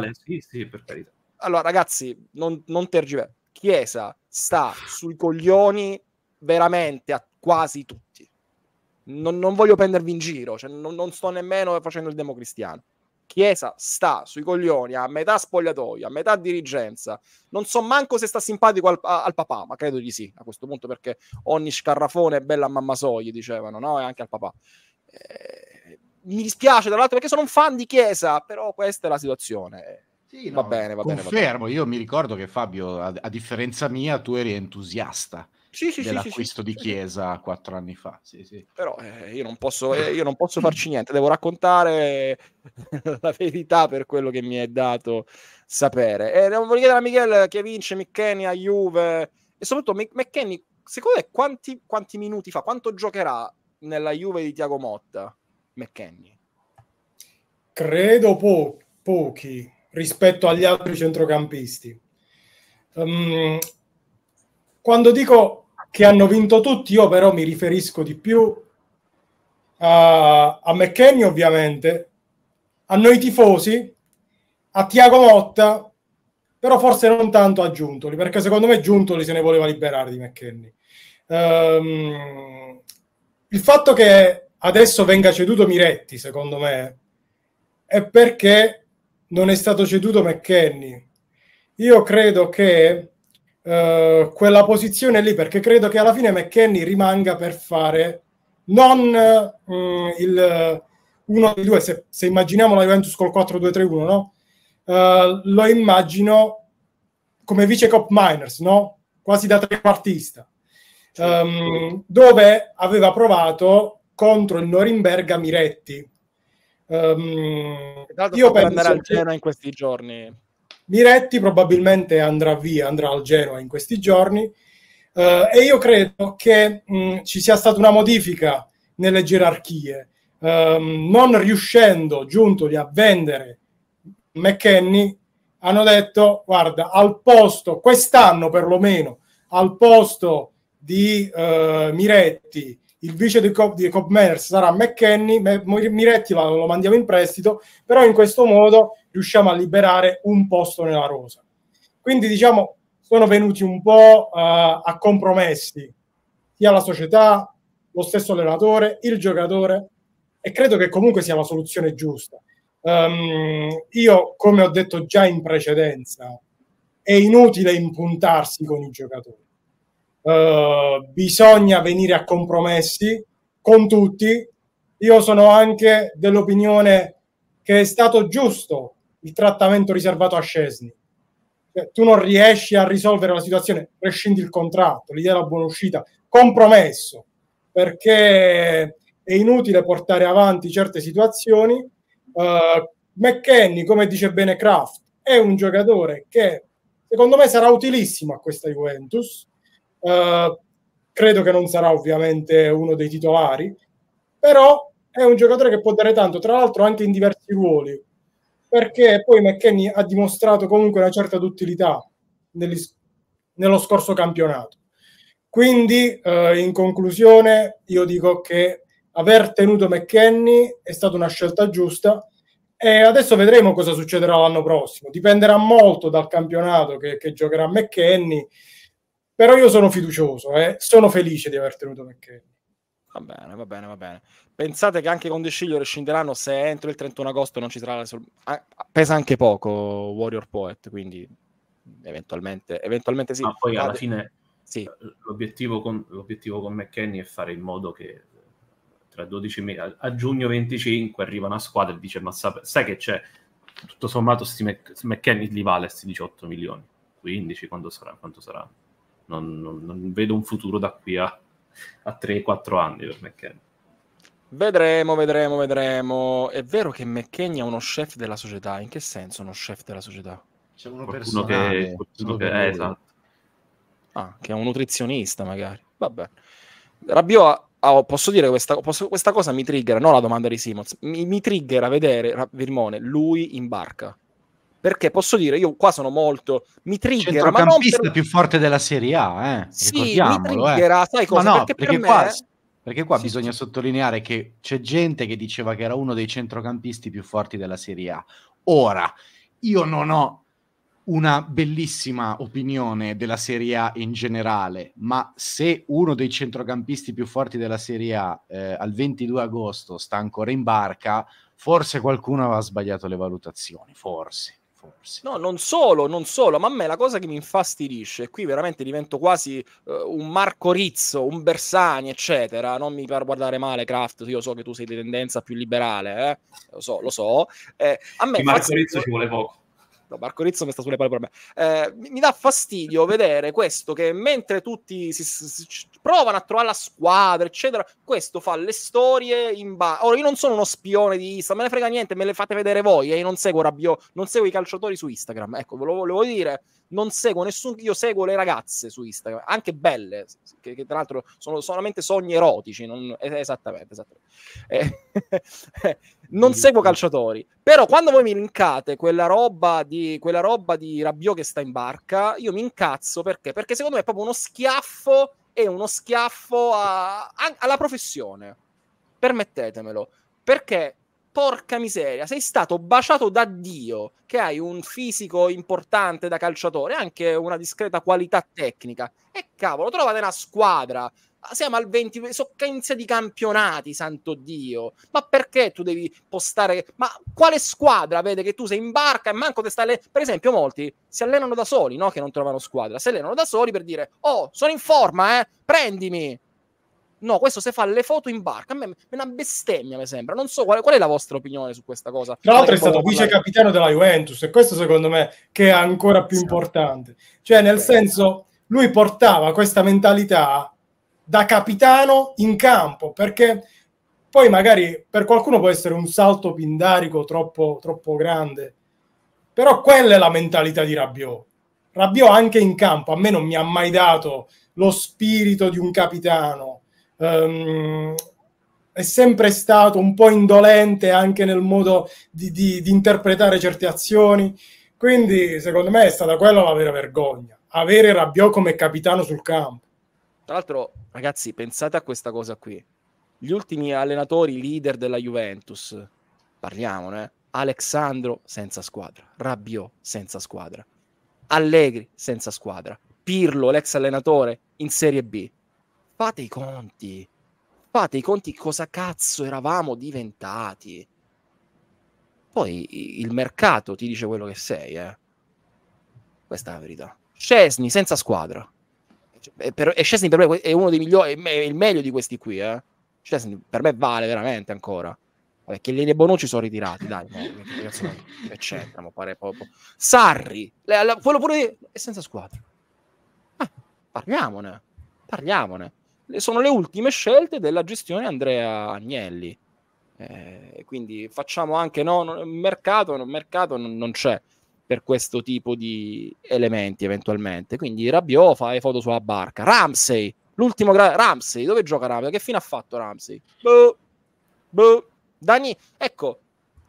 Eh, sì, sì, per carità. Allora, ragazzi, non, non tergiver- Chiesa sta sui coglioni veramente a quasi tutti. Non, non voglio prendervi in giro, cioè non, non sto nemmeno facendo il democristiano. Chiesa sta sui coglioni a metà spogliatoio, a metà dirigenza. Non so manco se sta simpatico al, al, papà, ma credo di sì a questo punto perché ogni scarrafone è bella a mamma so, dicevano, no? E anche al papà. Eh, mi dispiace tra l'altro perché sono un fan di Chiesa, però questa è la situazione. Sì, no, va bene, va confermo, bene. Confermo, io mi ricordo che Fabio, a, a differenza mia, tu eri entusiasta sì, sì, dell'acquisto sì, di Chiesa quattro anni fa. Sì, sì. Però eh, io, non posso, eh, io, non posso, farci niente, devo raccontare la verità per quello che mi è dato sapere. E eh, voglio chiedere a Michele che vince McKenny a Juve e soprattutto McKenny, secondo te quanti, quanti, minuti fa, quanto giocherà nella Juve di Tiago Motta McKenny? Credo po- pochi rispetto agli altri centrocampisti. Um, quando dico che hanno vinto tutti, io però mi riferisco di più a, a McKenny ovviamente, a noi tifosi, a Tiago Motta, però forse non tanto a Giuntoli, perché secondo me Giuntoli se ne voleva liberare di McKenny. Um, ehm, il fatto che adesso venga ceduto Miretti, secondo me, è perché non è stato ceduto McKenny. Io credo che eh, quella posizione lì, perché credo che alla fine McKenny rimanga per fare non uh, il 1 di 2, se, se, immaginiamo la Juventus col 4-2-3-1, no? Uh, lo immagino come vice cop miners, no? quasi da trequartista, um, dove aveva provato contro il Norimberga Miretti. Um, ehm, esatto, io penso andare al Genoa in questi giorni. Miretti probabilmente andrà via, andrà al Genoa in questi giorni eh, e io credo che mh, mm, ci sia stata una modifica nelle gerarchie, ehm, non riuscendo Giuntoli a vendere McKenny, hanno detto guarda al posto, quest'anno perlomeno, al posto di eh, Miretti il vice di Cop, sarà McKenny, Miretti lo mandiamo in prestito, però in questo modo riusciamo a liberare un posto nella rosa. Quindi diciamo sono venuti un po' uh, a compromessi sia la società, lo stesso allenatore, il giocatore e credo che comunque sia la soluzione giusta. Um, io, come ho detto già in precedenza, è inutile impuntarsi con i giocatori eh, bisogna venire a compromessi con tutti. Io sono anche dell'opinione che è stato giusto il trattamento riservato a Scesni. Cioè, tu non riesci a risolvere la situazione, prescindi il contratto, l'idea della buona uscita, compromesso, perché è inutile portare avanti certe situazioni. Uh, McKenny, come dice bene Kraft, è un giocatore che secondo me sarà utilissimo a questa Juventus, eh, credo che non sarà ovviamente uno dei titolari, però è un giocatore che può dare tanto, tra l'altro anche in diversi ruoli, perché poi McKenny ha dimostrato comunque una certa duttilità negli, nello scorso campionato. Quindi, eh, in conclusione, io dico che aver tenuto McKenny è stata una scelta giusta e adesso vedremo cosa succederà l'anno prossimo. Dipenderà molto dal campionato che, che giocherà McKenny però io sono fiducioso, eh. sono felice di aver tenuto McCray. Va bene, va bene, va bene. Pensate che anche con De rescinderanno se entro il 31 agosto non ci sarà la sol- pesa anche poco Warrior Poet, quindi eventualmente, eventualmente sì. Ma poi alla fine sì. l'obiettivo, con, l'obiettivo con McKenny è fare in modo che eh, tra 12 mesi, a, a giugno 25 arriva una squadra e dice ma sa- sai che c'è, tutto sommato sti McKenny li vale sti 18 milioni, 15 quando sarà, quanto sarà? non, non, non vedo un futuro da qui a, a 3-4 anni per McKenna. Vedremo, vedremo, vedremo. È vero che McKenna è uno chef della società. In che senso uno chef della società? C'è uno qualcuno personale. Che, qualcuno che, eh, esatto. Ah, che è un nutrizionista magari. Vabbè. Rabiot ah, ah, Oh, posso dire questa, posso, questa cosa mi triggera, non la domanda di Simons, mi, mi triggera vedere Virmone, lui in barca perché posso dire, io qua sono molto, mi trigger, ma non per... più forte della Serie A, eh? Sì, mi eh. triggera, eh. sai cosa? No, perché, perché, per qua, me... perché qua sì, bisogna sì. sottolineare che c'è gente che diceva che era uno dei centrocampisti più forti della Serie A. Ora, io non ho una bellissima opinione della Serie A in generale, ma se uno dei centrocampisti più forti della Serie A eh, al 22 agosto sta ancora in barca, forse qualcuno aveva sbagliato le valutazioni, forse forse. No, non solo, non solo, ma a me la cosa che mi infastidisce, e qui veramente divento quasi uh, un Marco Rizzo, un Bersani, eccetera, non mi far guardare male Kraft, io so che tu sei di tendenza più liberale, eh? lo so, lo so. Eh, a me Marco Rizzo ci vuole poco. No, Marco Rizzo mi sta sulle palle per me. Eh, mi, mi dà fastidio vedere questo che mentre tutti si, si, si, provano a trovare la squadra, eccetera, questo fa le storie in ba- Ora, io non sono uno spione di Instagram, me ne frega niente, me le fate vedere voi e eh? io non seguo Rabiot, non seguo i calciatori su Instagram. Ecco, ve lo volevo dire non seguo nessuno, io seguo le ragazze su Instagram, anche belle, che, che tra l'altro sono solamente sogni erotici, non, esattamente, esattamente. Eh, non seguo calciatori, però quando voi mi linkate quella roba di, quella roba di Rabiot che sta in barca, io mi incazzo perché? Perché secondo me è proprio uno schiaffo e uno schiaffo a, a, alla professione, permettetemelo, perché porca miseria, sei stato baciato da Dio, che hai un fisico importante da calciatore, anche una discreta qualità tecnica. E cavolo, trovate una squadra. Siamo al 20, soccenza di campionati, santo Dio. Ma perché tu devi postare? Ma quale squadra vede che tu sei in barca e manco te stai alle... Per esempio, molti si allenano da soli, no? Che non trovano squadra. Si allenano da soli per dire, oh, sono in forma, eh, prendimi No, questo se fa le foto in barca, a me è una bestemmia, mi sembra. Non so qual è, qual è la vostra opinione su questa cosa. Tra l'altro è stato vice capitano della Juventus e questo secondo me che è ancora più importante. Cioè, nel senso, lui portava questa mentalità da capitano in campo, perché poi magari per qualcuno può essere un salto pindarico troppo, troppo grande, però quella è la mentalità di Rabiot. Rabiot anche in campo a me non mi ha mai dato lo spirito di un capitano, um, è sempre stato un po' indolente anche nel modo di, di, di interpretare certe azioni. Quindi, secondo me, è stata quella la vera vergogna. Avere Rabiot come capitano sul campo. Tra l'altro, ragazzi, pensate a questa cosa qui. Gli ultimi allenatori leader della Juventus, parliamone, eh? Alexandro senza squadra, Rabiot senza squadra, Allegri senza squadra, Pirlo, l'ex allenatore, in Serie B fate i conti. Fate i conti cosa cazzo eravamo diventati. Poi il mercato ti dice quello che sei, eh. Questa è la verità. Scesni senza squadra. E, per, Scesni per me è uno dei migliori, è il meglio di questi qui, eh. Scesni per me vale veramente ancora. Vabbè, che Lele Bonucci sono ritirati, dai. Eccetera, che pare proprio. Sarri, la, quello pure è senza squadra. Ah, parliamone, parliamone sono le ultime scelte della gestione Andrea Agnelli. Eh, quindi facciamo anche no, no mercato, mercato non, non, c'è per questo tipo di elementi eventualmente. Quindi Rabiot fa le foto sulla barca. Ramsey, l'ultimo gra- Ramsey, dove gioca Ramsey? Che fine ha fatto Ramsey? Boh, boh. Dani, ecco,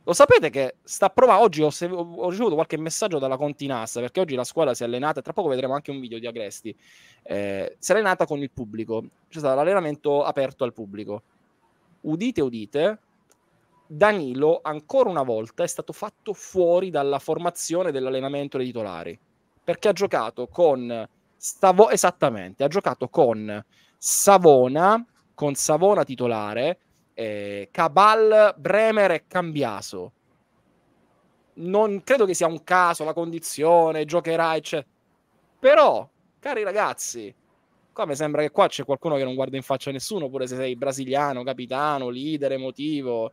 lo sapete che sta provando? Oggi ho, se- ho, ricevuto qualche messaggio dalla Continassa perché oggi la squadra si è allenata. Tra poco vedremo anche un video di Agresti. Eh, si è allenata con il pubblico. C'è stato l'allenamento aperto al pubblico. Udite, udite. Danilo ancora una volta è stato fatto fuori dalla formazione dell'allenamento dei titolari perché ha giocato con Stavo- esattamente, ha giocato con Savona, con Savona titolare, eh, Cabal, Bremer e Cambiaso. Non credo che sia un caso, la condizione, giocherà, eccetera. Però, cari ragazzi, qua mi sembra che qua c'è qualcuno che non guarda in faccia a nessuno, pure se sei brasiliano, capitano, leader, emotivo.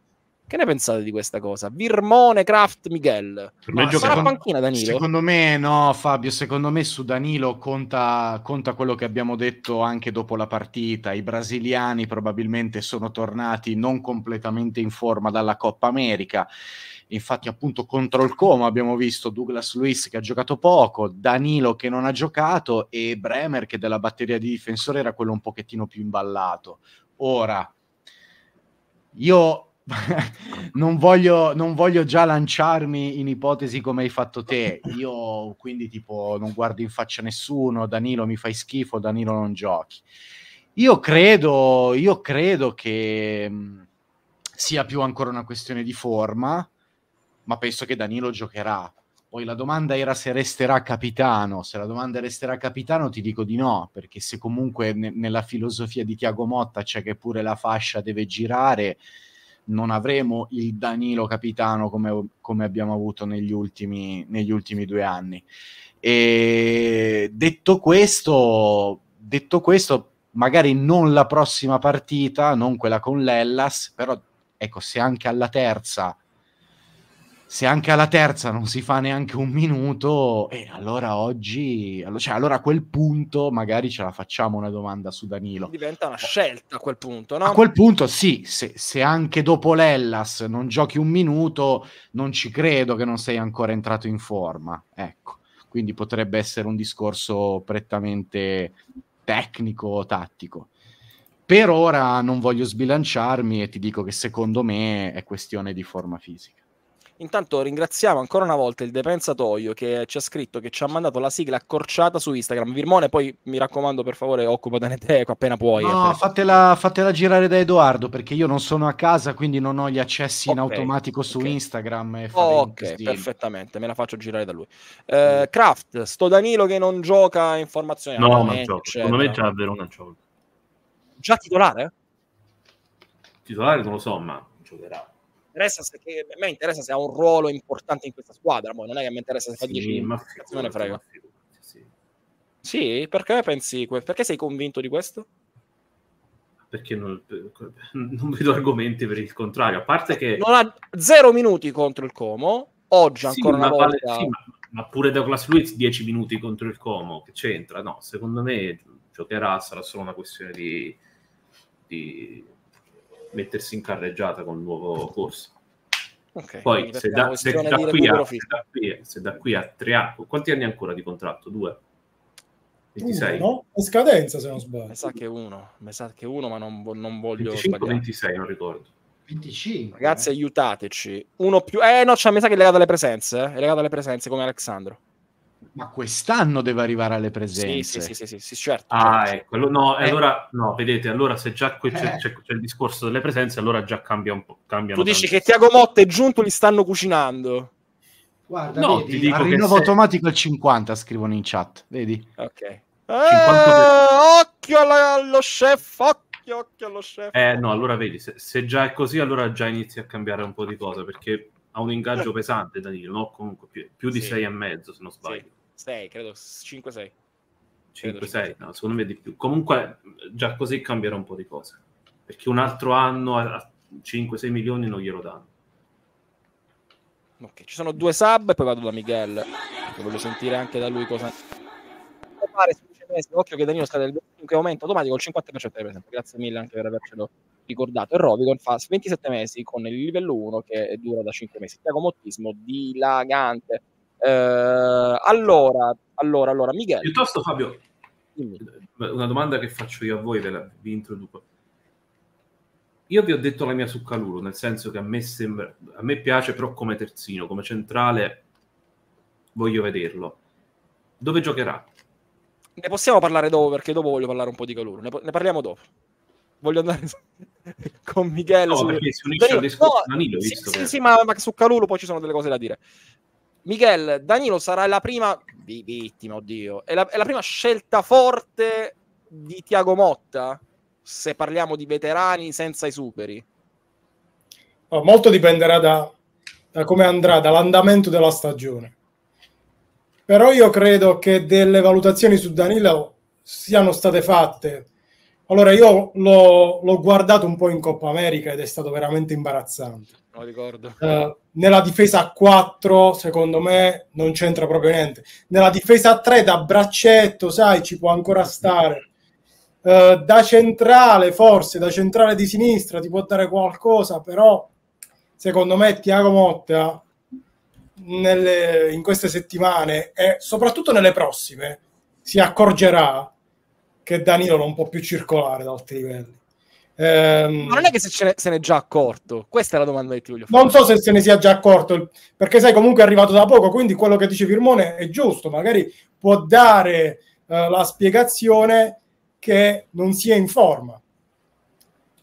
Che ne pensate di questa cosa? Virmone, Kraft, Miguel. Per me gioca... Secondo... panchina Danilo? Secondo me no, Fabio, secondo me su Danilo conta, conta, quello che abbiamo detto anche dopo la partita. I brasiliani probabilmente sono tornati non completamente in forma dalla Coppa America. Infatti appunto contro il Como abbiamo visto Douglas Luiz che ha giocato poco, Danilo che non ha giocato e Bremer che della batteria di difensore era quello un pochettino più imballato. Ora, io non, voglio, non, voglio, già lanciarmi in ipotesi come hai fatto te. Io quindi tipo non guardo in faccia nessuno, Danilo mi fai schifo, Danilo non giochi. Io credo, io credo che mm, sia più ancora una questione di forma, ma penso che Danilo giocherà. Poi la domanda era se resterà capitano. Se la domanda resterà capitano, ti dico di no, perché se comunque ne- nella filosofia di Tiago Motta c'è che pure la fascia deve girare, non avremo il Danilo capitano come, come abbiamo avuto negli ultimi, negli ultimi due anni. E detto questo, detto questo, magari non la prossima partita, non quella con l'Ellas, però ecco, se anche alla terza se anche alla terza non si fa neanche un minuto, eh, allora oggi, cioè, allora a quel punto magari ce la facciamo una domanda su Danilo. Diventa una scelta a quel punto, no? A quel punto sì, se, se anche dopo l'Ellas non giochi un minuto, non ci credo che non sei ancora entrato in forma, ecco. Quindi potrebbe essere un discorso prettamente tecnico o tattico. Per ora non voglio sbilanciarmi e ti dico che secondo me è questione di forma fisica. Intanto ringraziamo ancora una volta il depensatoio che ci ha scritto, che ci ha mandato la sigla accorciata su Instagram. Virmone, poi mi raccomando, per favore, occupatene te appena puoi. No, fatela, fatela, girare da Edoardo, perché io non sono a casa, quindi non ho gli accessi okay, in automatico su okay. Instagram. ok, perfettamente, me la faccio girare da lui. Eh, Kraft, sto Danilo che non gioca in formazione. No, ma Secondo me già a Verona gioca. Già titolare? Titolare non lo so, ma giocherà interessa se, che, a me interessa se ha un ruolo importante in questa squadra. Poi non è che mi interessa se fa 10 sì, ma frega. Sì. perché pensi? Perché sei convinto di questo? Perché non, non vedo argomenti per il contrario. A parte eh, che. Non ha zero minuti contro il Como. Oggi ancora sì, una volta. Vale, sì, ma, ma pure Douglas Luiz 10 minuti contro il Como. Che c'entra? No, secondo me giocherà. Sarà solo una questione di, di mettersi in carreggiata con il nuovo corso. Okay, Poi se da, se, da a, se, da qui, se da, qui a, tre anni, quanti anni ancora di contratto? Due? 26? Uno, no? scadenza se non sbaglio. Mi sa che uno, mi sa che uno ma non, non voglio... 25, 26 non ricordo. 25. Ragazzi, aiutateci. Uno più... Eh no, cioè, mi sa che è legato alle presenze. Eh? È legato alle presenze come Alessandro ma quest'anno deve arrivare alle presenze. Sì, sì, sì, sì, certo. Ah, certo, ecco. No, eh. allora, no, vedete, allora se già eh. c'è, il discorso delle presenze, allora già cambia un po'. tu dici che Tiago Motta è Giunto li stanno cucinando. Guarda, no, vedi, ti dico rinnovo automatico al 50, scrivono in chat, vedi? Ok. Eh, occhio allo chef, occhio, occhio allo chef. Eh no, allora vedi, se già è così, allora già inizi a cambiare un po' di cose, perché ha un ingaggio pesante Danilo, no? comunque più, più di sì. sei e mezzo se non sbaglio. Sì. 6, credo 5-6. 5-6, no, secondo me di più. Comunque già così cambierà un po' di cose, perché un altro anno a 5-6 milioni non glielo danno. Ok, ci sono due sub e poi vado da Miguel, che voglio sentire anche da lui cosa... Pare occhio che Danilo sta del aumento automatico il 50% per esempio, grazie mille anche per avercelo ricordato. E Rovicon fa 27 mesi con il livello 1 che dura da 5 mesi. Tiago Mottismo dilagante eh, allora, allora, allora, Michele. Piuttosto Fabio, Dimmi. una domanda che faccio io a voi, ve la, vi introduco. Io vi ho detto la mia su Calulu, nel senso che a me, sembra, a me piace, però come terzino, come centrale voglio vederlo. Dove giocherà? Ne possiamo parlare dopo, perché dopo voglio parlare un po' di Calulu. Ne, ne parliamo dopo. Voglio andare con Michele. No, su... perché si unisce Danilo. al discorso no, Danilo. Sì, visto sì, che... sì ma, ma, su Calulu poi ci sono delle cose da dire. Michel, Danilo sarà la prima vittima, oddio, è la, è la prima scelta forte di Tiago Motta, se parliamo di veterani senza i superi. Oh, molto dipenderà da, da come andrà, dall'andamento della stagione. Però io credo che delle valutazioni su Danilo siano state fatte allora, io l'ho, l'ho, guardato un po' in Coppa America ed è stato veramente imbarazzante. Lo ricordo. Eh, nella difesa a 4, secondo me, non c'entra proprio niente. Nella difesa a 3, da braccetto, sai, ci può ancora stare. Eh, da centrale, forse, da centrale di sinistra, ti può dare qualcosa, però, secondo me, Tiago Motta, nelle, in queste settimane e soprattutto nelle prossime, si accorgerà che Danilo non può più circolare da altri livelli. Ehm... non è che se, ne, se ne è già accorto, questa è la domanda che ti voglio fare. Non so se se ne sia già accorto, perché sai comunque è arrivato da poco, quindi quello che dice Firmone è giusto, magari può dare uh, la spiegazione che non si è in forma.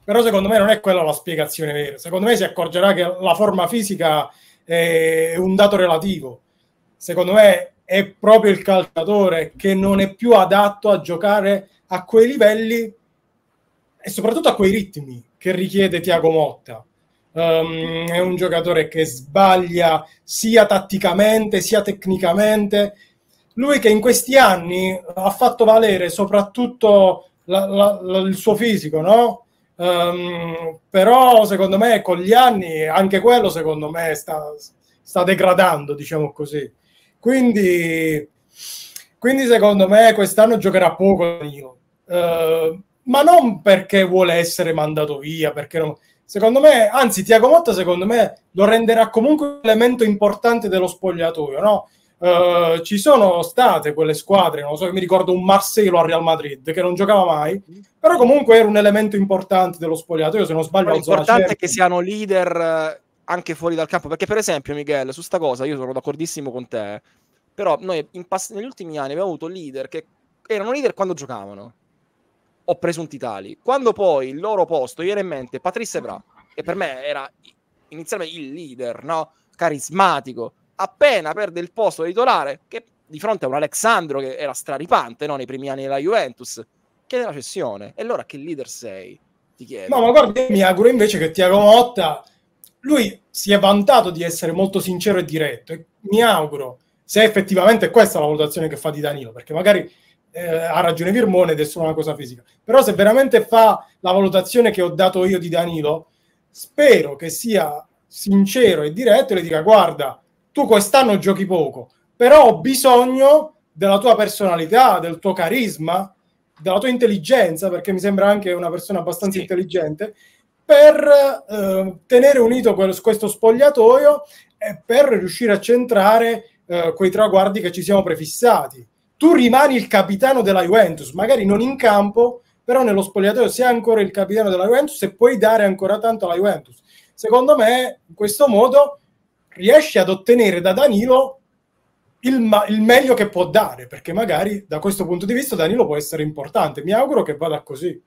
Però secondo me non è quella la spiegazione vera, secondo me si accorgerà che la forma fisica è un dato relativo. Secondo me è proprio il calciatore che non è più adatto a giocare a quei livelli e soprattutto a quei ritmi che richiede Tiago Motta. Um, è un giocatore che sbaglia sia tatticamente sia tecnicamente. Lui che in questi anni ha fatto valere soprattutto la, la, la, il suo fisico, no? Um, però secondo me con gli anni anche quello secondo me sta, sta degradando, diciamo così. Quindi, quindi secondo me quest'anno giocherà poco Danilo. Uh, ma non perché vuole essere mandato via, perché non... secondo me, anzi Tiago Motta secondo me lo renderà comunque un elemento importante dello spogliatoio, no? Uh, ci sono state quelle squadre, non so, mi ricordo un Marcelo a Real Madrid che non giocava mai, però comunque era un elemento importante dello spogliatoio, se non sbaglio. L'importante è che siano leader anche fuori dal campo. Perché, per esempio, Miguel, su sta cosa io sono d'accordissimo con te. Però noi pass- negli ultimi anni abbiamo avuto leader che erano leader quando giocavano, o presunti tali. Quando poi il loro posto gli era in mente Patrice Evra, che per me era inizialmente il leader, no? Carismatico. Appena perde il posto titolare, che di fronte a un Alexandro che era straripante no? nei primi anni della Juventus, chiede la cessione. E allora che leader sei? Ti chiedo. No, ma guarda, mi auguro invece che Tiago Motta lui si è vantato di essere molto sincero e diretto e mi auguro se effettivamente questa è la valutazione che fa di Danilo, perché magari eh, ha ragione Virmone ed è solo una cosa fisica, però se veramente fa la valutazione che ho dato io di Danilo, spero che sia sincero e diretto e le dica guarda, tu quest'anno giochi poco, però ho bisogno della tua personalità, del tuo carisma, della tua intelligenza, perché mi sembra anche una persona abbastanza sì. intelligente, per eh, tenere unito questo spogliatoio e per riuscire a centrare eh, quei traguardi che ci siamo prefissati. Tu rimani il capitano della Juventus, magari non in campo, però nello spogliatoio sei ancora il capitano della Juventus e puoi dare ancora tanto alla Juventus. Secondo me, in questo modo riesci ad ottenere da Danilo il, ma- il meglio che può dare, perché magari da questo punto di vista Danilo può essere importante. Mi auguro che vada così.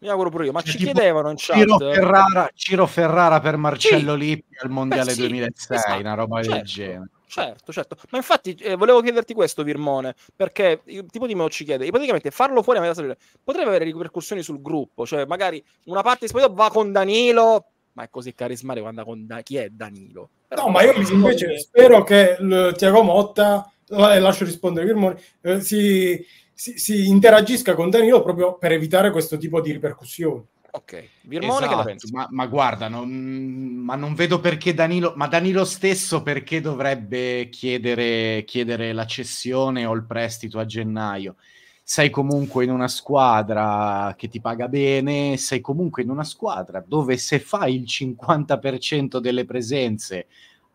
Mi auguro pure io, ma cioè, ci chiedevano in chat. Ciro Ferrara, Ciro Ferrara per Marcello sì. Lippi al Mondiale sì, 2006, esatto. una roba certo. del genere. Certo, certo. Ma infatti eh, volevo chiederti questo, Virmone, perché tipo di me lo ci chiede, ipoteticamente farlo fuori a metà stagione potrebbe avere ripercussioni sul gruppo, cioè magari una parte di spogliatoio va con Danilo, ma è così carismatico quando con da- chi è Danilo? Però no, ma io invece spero che Tiago Motta, eh, lascio rispondere Virmone, eh, si si, si, interagisca con Danilo proprio per evitare questo tipo di ripercussioni. Ok, Birmone esatto, che Ma, ma guarda, non, ma non vedo perché Danilo, ma Danilo stesso perché dovrebbe chiedere, chiedere la cessione o il prestito a gennaio? sei comunque in una squadra che ti paga bene, sei comunque in una squadra dove se fai il 50% delle presenze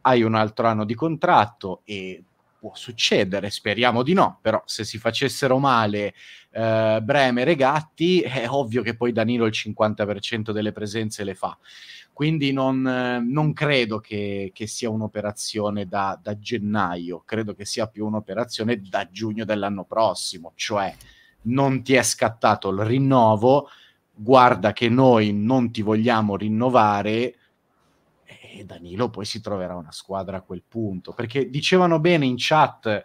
hai un altro anno di contratto e può succedere, speriamo di no, però se si facessero male eh, Bremer e Gatti è ovvio che poi Danilo il 50% delle presenze le fa. Quindi non, non credo che, che, sia un'operazione da, da gennaio, credo che sia più un'operazione da giugno dell'anno prossimo, cioè non ti è scattato il rinnovo, guarda che noi non ti vogliamo rinnovare e eh, Danilo poi si troverà una squadra a quel punto. Perché dicevano bene in chat,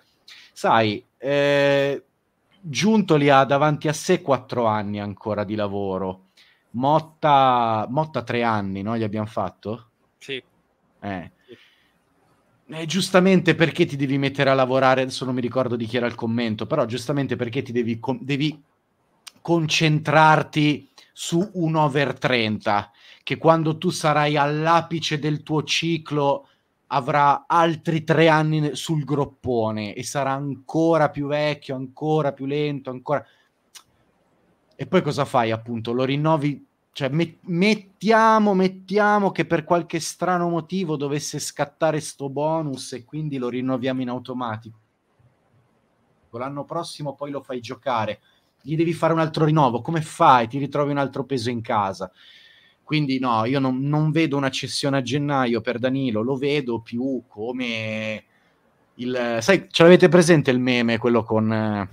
sai, eh, Giuntoli ha davanti a sé quattro anni ancora di lavoro, Motta, Motta tre anni, no? Gli abbiamo fatto? Sì. Eh. Eh, giustamente perché ti devi mettere a lavorare, adesso non mi ricordo di chi era il commento, però giustamente perché ti devi, com- devi concentrarti su un over 30 che quando tu sarai all'apice del tuo ciclo avrà altri tre anni sul groppone e sarà ancora più vecchio, ancora più lento, ancora... E poi cosa fai appunto? Lo rinnovi, cioè met- mettiamo, mettiamo che per qualche strano motivo dovesse scattare sto bonus e quindi lo rinnoviamo in automatico. L'anno prossimo poi lo fai giocare, gli devi fare un altro rinnovo, come fai? Ti ritrovi un altro peso in casa. Quindi no, io non, non vedo una cessione a gennaio per Danilo, lo vedo più come il... Sai, ce l'avete presente il meme, quello con eh,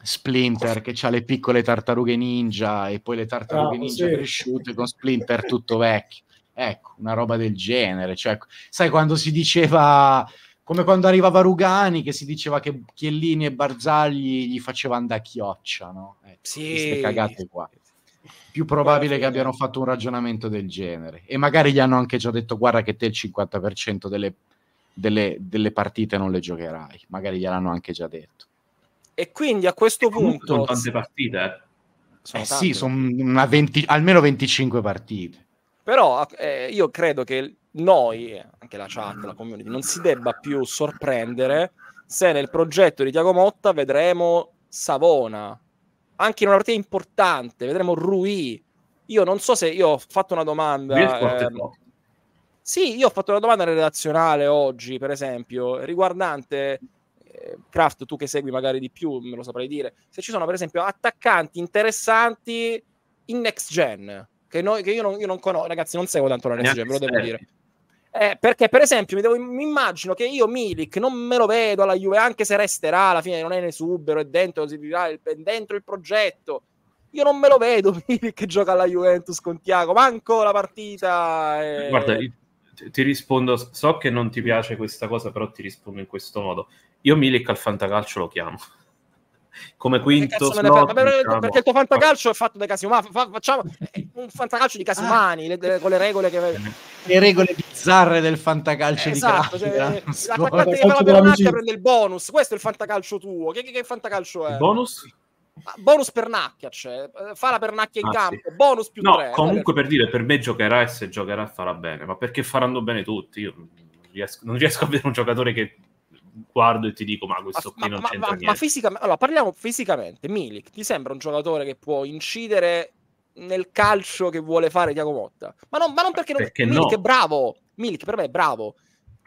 Splinter che ha le piccole tartarughe ninja e poi le tartarughe ah, ninja sì. cresciute con Splinter tutto vecchio. Ecco, una roba del genere. Cioè, sai quando si diceva come quando arrivava Rugani che si diceva che Chiellini e Barzagli gli facevano da chioccia, no? Ecco, sì. Queste cagate qua più probabile che abbiano fatto un ragionamento del genere. E magari gli hanno anche già detto: guarda, che te il 50% delle, delle, delle partite non le giocherai. Magari gliel'hanno anche già detto. E quindi a questo punto. Sono tante partite, eh? Sono eh tante. sì, sono 20, almeno 25 partite. Però eh, io credo che noi, anche la chat, la community, non si debba più sorprendere se nel progetto di Tiago Motta vedremo Savona anche in una partita importante, vedremo Rui. Io non so se io ho fatto una domanda. Eh, sì, io ho fatto una domanda relazionale oggi, per esempio, riguardante eh, Kraft, tu che segui magari di più, me lo saprai dire, se ci sono per esempio attaccanti interessanti in next gen, che, noi, che io, non, io non conosco, ragazzi non seguo tanto la next gen, ve lo devo dire. Eh, perché, per esempio, mi, devo, mi, immagino che io Milik non me lo vedo alla Juve, anche se resterà alla fine, non è in esubero, è dentro, si dirà, è dentro il progetto. Io non me lo vedo Milik che gioca alla Juventus con Tiago, manco la partita. È... Eh. Guarda, ti rispondo, so che non ti piace questa cosa, però ti rispondo in questo modo. Io Milik al fantacalcio lo chiamo come quinto slot, per... diciamo... perché il tuo fantacalcio è fatto dai casi umani Fa... facciamo un fantacalcio di casi umani ah. le... con le regole che... Eh. le regole bizzarre del fantacalcio eh, di esatto, cioè, l'attaccante che fa pernacchia prende il bonus questo è il fantacalcio tuo che, che, che fantacalcio è? Il bonus? Ah, bonus pernacchia, cioè, eh, fa la pernacchia in ah, campo, sì. bonus più no, 3, comunque per dire, per me giocherà e se giocherà farà bene, ma perché faranno bene tutti? Io non riesco, non riesco a vedere un giocatore che guardo e ti dico ma questo ma, qui non ma, c'entra ma, niente. Ma fisicamente, allora parliamo fisicamente, Milik, ti sembra un giocatore che può incidere nel calcio che vuole fare Tiago Motta? Ma non, ma non perché, perché non... No. Milik è bravo, Milik per me è bravo,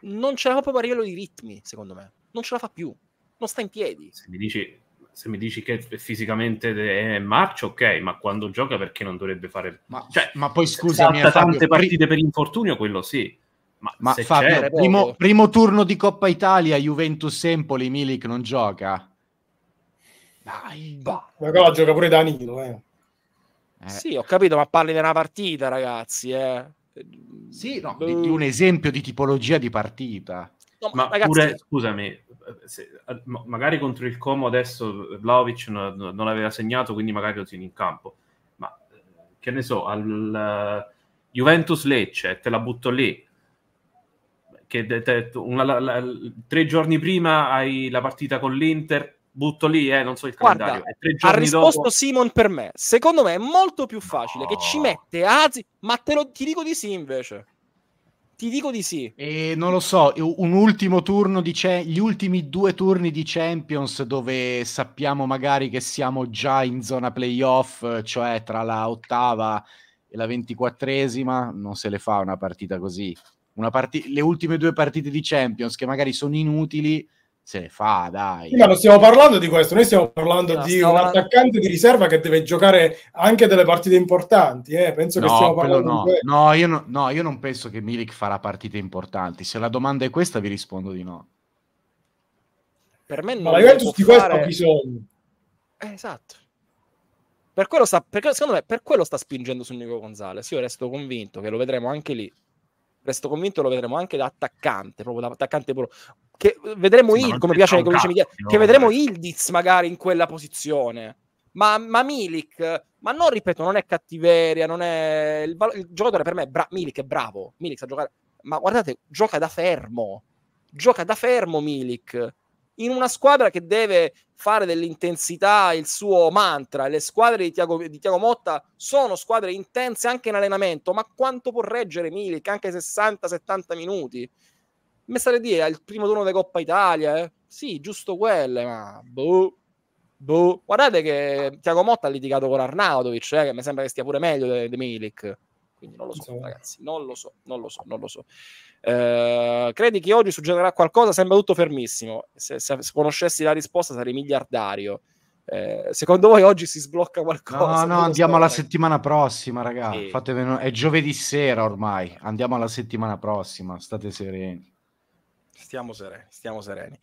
non ce la fa proprio a livello di ritmi, secondo me, non ce la fa più, non sta in piedi. Se mi dici, se mi dici che fisicamente è marcio, ok, ma quando gioca perché non dovrebbe fare... Ma, cioè, ma poi scusa, eh, tante partite per infortunio, quello sì ma, Ma Fabio, primo, primo, turno di Coppa Italia, Juventus-Empoli, Milik non gioca. Dai. Bah. Ma qua boh. gioca pure Danilo, eh. Eh. Sì, ho capito, ma parli di una partita, ragazzi. Eh. Sì, no, di, di, boh. un esempio di tipologia di partita. No, ma ragazzi... pure, scusami, se, eh, magari contro il Como adesso eh, Vlaovic non, non, aveva segnato, quindi magari lo tieni in campo. Ma eh, che ne so, al Juventus Lecce, te la butto lì che te, una, la, la, tre giorni prima hai la partita con l'Inter, butto lì, eh, non so il Guarda, calendario. Ha risposto dopo... Simon per me. Secondo me è molto più facile no. che ci mette Azi, ma te lo, ti dico di sì invece. Ti dico di sì. E non lo so, un ultimo turno di ce- gli ultimi due turni di Champions dove sappiamo magari che siamo già in zona playoff, cioè tra la ottava e la ventiquattresima, non se le fa una partita così part- le ultime due partite di Champions che magari sono inutili, se ne fa, dai. ma non stiamo parlando di questo, noi stiamo parlando no, di stiamo... un attaccante di riserva che deve giocare anche delle partite importanti, eh? penso no, che stiamo parlando no. di No io, no, no, io non penso che Milik farà partite importanti, se la domanda è questa vi rispondo di no. Per me non ma la Juventus di questo fare... ha bisogno. Eh, esatto. Per quello sta, per, secondo me per quello sta spingendo su Nico Gonzalez, io resto convinto che lo vedremo anche lì resto convinto lo vedremo anche da attaccante, proprio da attaccante puro. Che vedremo sì, il, come piace come dice Michele, no, che vedremo Ildiz magari in quella posizione. Ma, ma, Milik, ma non ripeto, non è cattiveria, non è il, il giocatore per me è bra- Milik è bravo, Milik sa giocare, ma guardate, gioca da fermo. Gioca da fermo Milik in una squadra che deve fare dell'intensità il suo mantra. Le squadre di Tiago, di Tiago Motta sono squadre intense anche in allenamento, ma quanto può reggere Milik anche 60-70 minuti? Mi sarei dire, al primo turno di Coppa Italia, eh? sì, giusto quelle, ma boh. boh. Guardate che Tiago Motta ha litigato con Arnautovic, eh, che mi sembra che stia pure meglio di Milik. Quindi non lo so, Insomma. ragazzi, non lo so, non lo so, non lo so. Eh, credi che oggi succederà qualcosa? Sembra tutto fermissimo. Se, se conoscessi la risposta sarei miliardario. Eh, secondo voi oggi si sblocca qualcosa? No, no, andiamo alla settimana prossima, ragazzi. Sì. Veno- è giovedì sera ormai. Andiamo alla settimana prossima. State sereni. Stiamo sereni, stiamo sereni.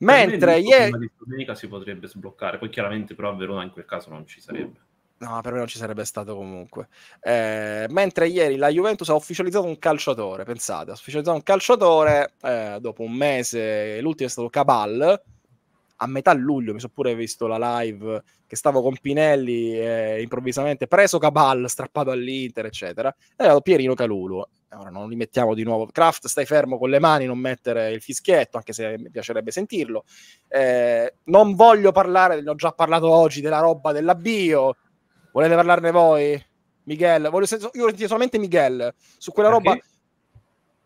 Mentre ieri... domenica si potrebbe sbloccare, poi chiaramente però a Verona in quel caso non ci sarebbe. No, per me non ci sarebbe stato comunque. Eh, mentre ieri la Juventus ha ufficializzato un calciatore, pensate, ha ufficializzato un calciatore eh, dopo un mese, l'ultimo è stato Cabal, a metà luglio, mi sono pure visto la live che stavo con Pinelli, eh, improvvisamente preso Cabal, strappato all'Inter, eccetera, è arrivato Pierino Calulu. Ora non li mettiamo di nuovo. Kraft, stai fermo con le mani, non mettere il fischietto, anche se mi piacerebbe sentirlo. Ehm, non voglio parlare, ne ho già parlato oggi, della roba dell'avvio. Volete parlarne voi? Miguel, voglio sen- io sentire solamente Miguel su quella okay. roba.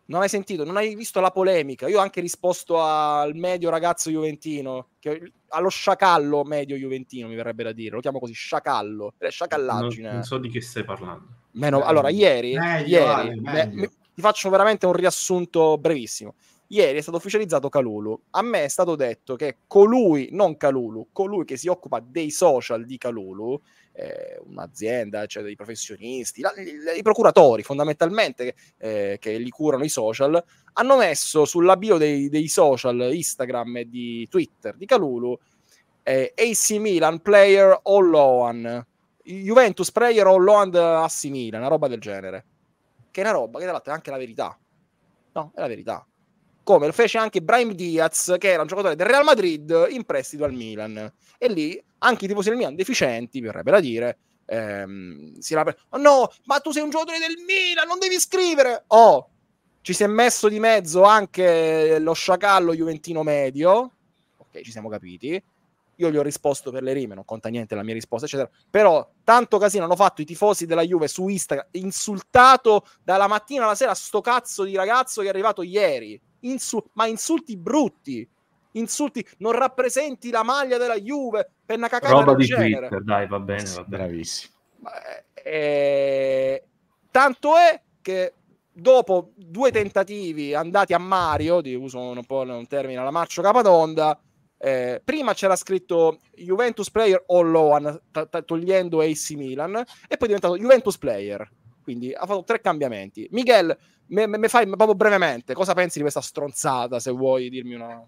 Non hai sentito, non hai visto la polemica. Io ho anche risposto al medio ragazzo juventino, che, allo sciacallo medio juventino, mi verrebbe da dire. Lo chiamo così, sciacallo, eh, sciacallaggine. Non, non eh. so di che stai parlando. Meno, eh, allora, ieri, meglio, ieri vale, me, ti faccio veramente un riassunto brevissimo. Ieri è stato ufficializzato Calulu. A me è stato detto che colui, non Calulu, colui che si occupa dei social di Calulu, eh, un'azienda, cioè dei professionisti, la, i, i, procuratori fondamentalmente eh, che li curano i social, hanno messo sulla bio dei, dei social Instagram e di Twitter di Calulu eh, AC Milan player o Loan, Juventus player o Loan AC Milan, una roba del genere. Che è una roba che tra l'altro è anche la verità. No, è la verità come lo fece anche Brahim Diaz, che era un giocatore del Real Madrid in prestito al Milan. E lì anche i tifosi del Milan deficienti, verrebbe da dire, ehm, si la oh no, ma tu sei un giocatore del Milan, non devi scrivere! Oh, ci si è messo di mezzo anche lo sciacallo juventino medio, ok, ci siamo capiti, io gli ho risposto per le rime, non conta niente la mia risposta, eccetera. Però tanto casino hanno fatto i tifosi della Juve su Instagram, insultato dalla mattina alla sera sto cazzo di ragazzo che è arrivato ieri, Insu- ma insulti brutti insulti, non rappresenti la maglia della Juve, per cacata Roba di genere. Twitter, dai, va bene, va bene. Bravissimo. Eh, eh, tanto è che dopo due tentativi andati a Mario, di uso un po' un termine alla Marcio Capatonda, eh, prima c'era scritto Juventus Player o Loan, t- t- togliendo AC Milan, e poi è diventato Juventus Player. Quindi ha fatto tre cambiamenti. Miguel, mi fai proprio brevemente cosa pensi di questa stronzata, se vuoi dirmi una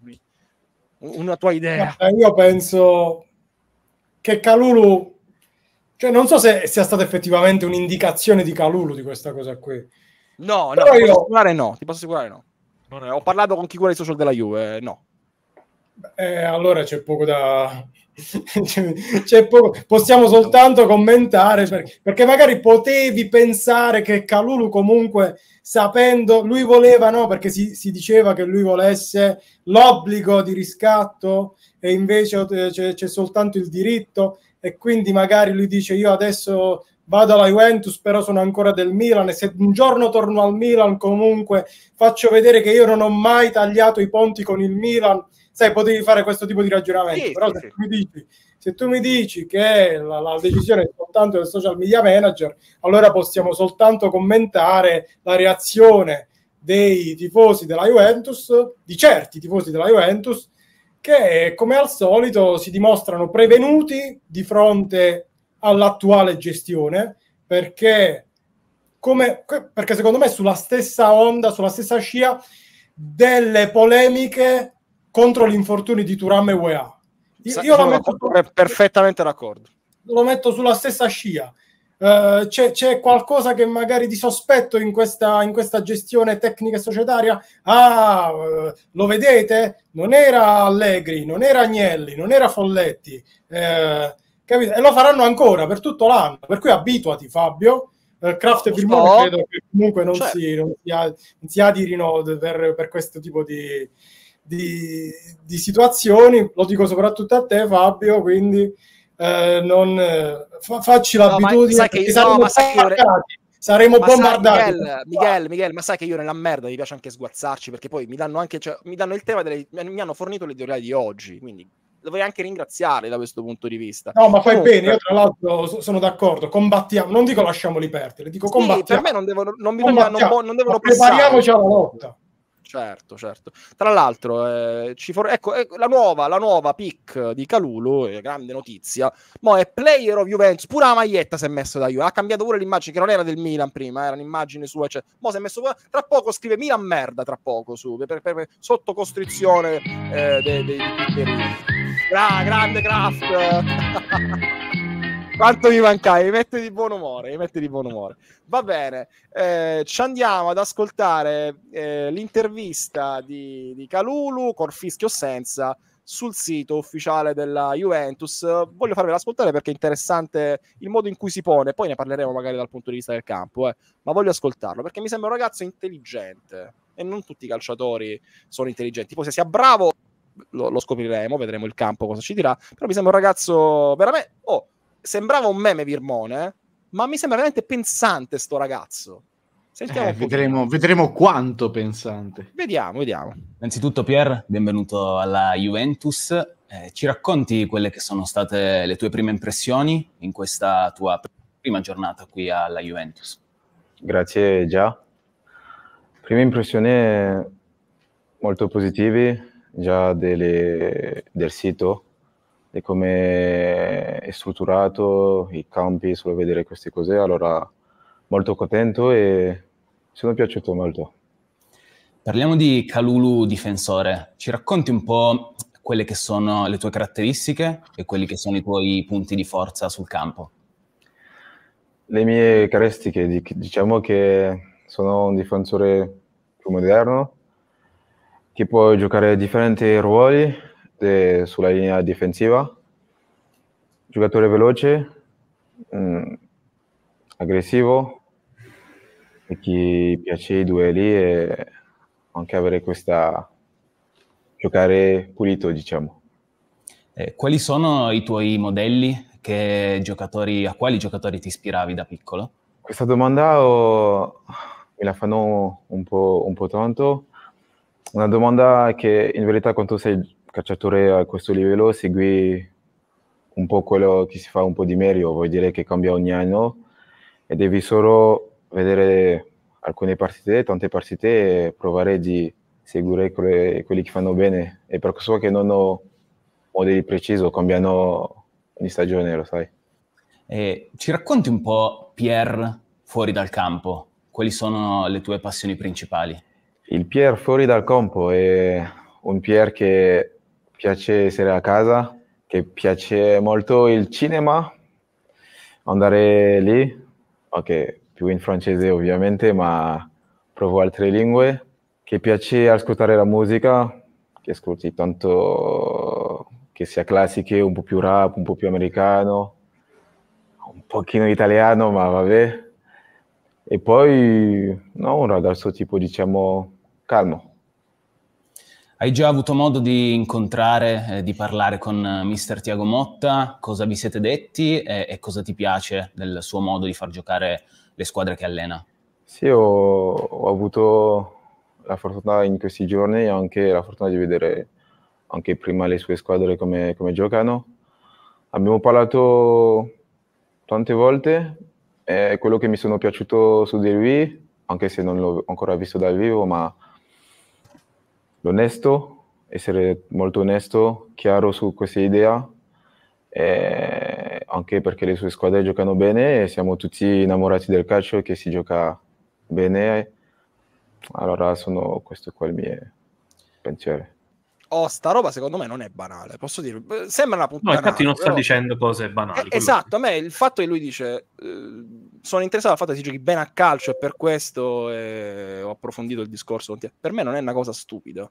una tua idea. Eh, io penso che Calulu cioè, non so se sia stata effettivamente un'indicazione di Calulu di questa cosa qui. No, no, io... ti posso assicurare no. Ti posso assicurare no. Ho parlato con chi vuole i social della Juve, eh, no. Eh, allora c'è poco da... c'è poco... Possiamo soltanto commentare perché, perché magari potevi pensare che Calulu comunque sapendo, lui voleva, no, perché si, si diceva che lui volesse l'obbligo di riscatto e invece eh, c'è, c'è soltanto il diritto e quindi magari lui dice io adesso vado alla Juventus, però sono ancora del Milan e se un giorno torno al Milan comunque faccio vedere che io non ho mai tagliato i ponti con il Milan sai, potevi fare questo tipo di ragionamento. Sì, Però sì, se, tu dici, se, Tu mi dici, che la, la, decisione è soltanto del social media manager, allora possiamo soltanto commentare la reazione dei tifosi della Juventus, di certi tifosi della Juventus, che come al solito si dimostrano prevenuti di fronte all'attuale gestione, perché, come, perché secondo me sulla stessa onda, sulla stessa scia delle polemiche contro gli infortuni di Turam e UEA. Io, sono lo metto d'accordo, perfettamente d'accordo. Lo metto sulla stessa scia. Uh, c'è, c'è, qualcosa che magari di sospetto in questa, in questa gestione tecnica e societaria? Ah, uh, lo vedete? Non era Allegri, non era Agnelli, non era Folletti. Uh, e lo faranno ancora per tutto l'anno. Per cui abituati, Fabio. Craft e Filmone no. credo che comunque non, cioè. si, non si, non si adirino per, per questo tipo di, di, di, situazioni, lo dico soprattutto a te Fabio, quindi eh, non, eh, fa, facci l'abitudine no, che, saremo, no, bombardati, saremo bombardati. Miguel, Miguel, Miguel, ma sai che io nella merda mi piace anche sguazzarci perché poi mi danno anche, cioè, mi danno il tema, delle, mi hanno fornito le teorie di oggi, quindi dovrei anche ringraziare da questo punto di vista. No, ma fai bene, io tra l'altro sono d'accordo, combattiamo, non dico lasciamoli perdere, dico combattiamo. per me non devono, non bisogna, non, non devono prepariamoci alla lotta. Certo, certo. Tra l'altro, eh, for- ecco, eh, la, nuova, la nuova pick di Calulo, eh, grande notizia, mo è player of Juventus, pure la maglietta si è messa da Juventus, ha cambiato pure l'immagine, che non era del Milan prima, era un'immagine sua, cioè, mo si è messo tra poco scrive Milan merda, tra poco, su, per, per, per, sotto costrizione dei, dei, dei, dei... Ah, grande Kraft! Quanto mi mancai, mi mette di buon umore, mi mette di buon umore. Va bene, eh, ci andiamo ad ascoltare eh, l'intervista di, di Calulu con Fischio Senza sul sito ufficiale della Juventus. Voglio farvela ascoltare perché è interessante il modo in cui si pone, poi ne parleremo magari dal punto di vista del campo, eh. ma voglio ascoltarlo perché mi sembra un ragazzo intelligente e non tutti i calciatori sono intelligenti. Poi se sia bravo lo, lo scopriremo, vedremo il campo cosa ci dirà, però mi sembra un ragazzo veramente... Oh, sembrava un meme Virmone, ma mi sembra veramente pensante sto ragazzo. Eh, vedremo, vedremo, quanto pensante. Vediamo, vediamo. Innanzitutto, Pier, benvenuto alla Juventus. Eh, ci racconti quelle che sono state le tue prime impressioni in questa tua prima giornata qui alla Juventus? Grazie, già. Prime impressioni molto positive, già delle, del sito, e come è strutturato i campi, solo vedere queste cose, allora molto contento e sono piaciuto molto. Parliamo di Calulu difensore, ci racconti un po' quelle che sono le tue caratteristiche e quelli che sono i tuoi punti di forza sul campo? Le mie caratteristiche, diciamo che sono un difensore più moderno, che può giocare differenti ruoli, forte sulla linea difensiva, giocatore veloce, mh, mm, aggressivo, e chi piace i duelli e anche avere questa giocare pulito, diciamo. Eh, quali sono i tuoi modelli? Giocatori, a quali giocatori ti ispiravi da piccolo? Questa domanda oh, me la fanno un po', un po', tanto. Una domanda che in verità quando sei calciatore a questo livello segui un po' quello che si fa un po' di meglio, vuol dire che cambia ogni anno e devi solo vedere alcune partite, tante partite e provare di seguire que- quelli che fanno bene e per questo che non ho modelli precisi, cambiano ogni stagione, lo sai. E ci racconti un po', Pierre, fuori dal campo, quali sono le tue passioni principali? Il Pierre fuori dal campo è un Pierre che piace essere a casa, che piace molto il cinema, andare lì, ok, più in francese ovviamente, ma provo altre lingue, che piace ascoltare la musica, che ascolti tanto che sia classiche, un po' più rap, un po' più americano, un pochino italiano, ma vabbè. E poi, no, un ragazzo tipo, diciamo, calmo hai già avuto modo di incontrare, eh, di parlare con eh, mister Tiago Motta? Cosa vi siete detti e, e, cosa ti piace del suo modo di far giocare le squadre che allena? Sì, ho, ho avuto la fortuna in questi giorni e anche la fortuna di vedere anche prima le sue squadre come, come giocano. Abbiamo parlato tante volte e quello che mi sono piaciuto su di lui, anche se non l'ho ancora visto dal vivo, ma l'onesto, essere molto onesto, chiaro su questa idea, eh, anche perché le sue squadre giocano bene e siamo tutti innamorati del calcio che si gioca bene. Allora sono questo qua il mio pensiero. Oh, sta roba secondo me non è banale, posso dire, sembra una puntata. No, infatti banale, non sta però... dicendo cose banali. Eh, esatto, a me il fatto che lui dice... Eh sono interessato al fatto che si giochi bene a calcio e per questo eh, ho approfondito il discorso. Per me non è una cosa stupida.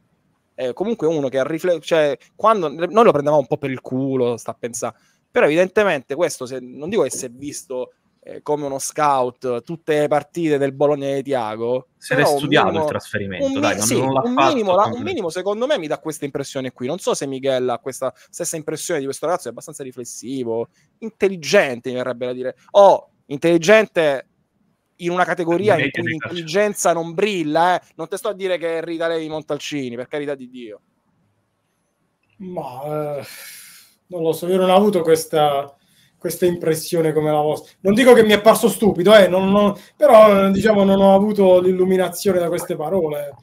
È comunque uno che ha riflesso, cioè, quando noi lo prendevamo un po' per il culo, sta a pensare, però evidentemente questo, se, non dico che si è visto eh, come uno scout tutte le partite del Bologna di Tiago. Se l'è studiato minimo, il trasferimento, un, dai, sì, non, non un, fatto, minimo, la, un minimo secondo me mi dà questa impressione qui. Non so se Miguel ha questa stessa impressione di questo ragazzo, è abbastanza riflessivo, intelligente, mi verrebbe da dire. Oh, intelligente in una categoria in cui l'intelligenza non brilla, eh. non te sto a dire che è Rita Levi Montalcini, per carità di Dio. Ma eh, non lo so, io non ho avuto questa, questa impressione come la vostra. Non dico che mi è parso stupido, eh, non, non, però diciamo non ho avuto l'illuminazione da queste parole.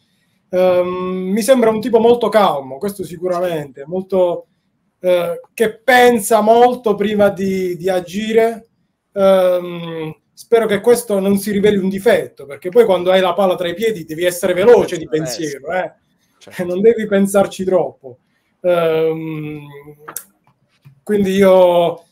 Um, mi sembra un tipo molto calmo, questo sicuramente, molto, eh, che pensa molto prima di, di agire Um, spero che questo non si riveli un difetto, perché poi quando hai la palla tra i piedi devi essere veloce di eh, pensiero, eh? cioè, non devi pensarci troppo. Um, quindi io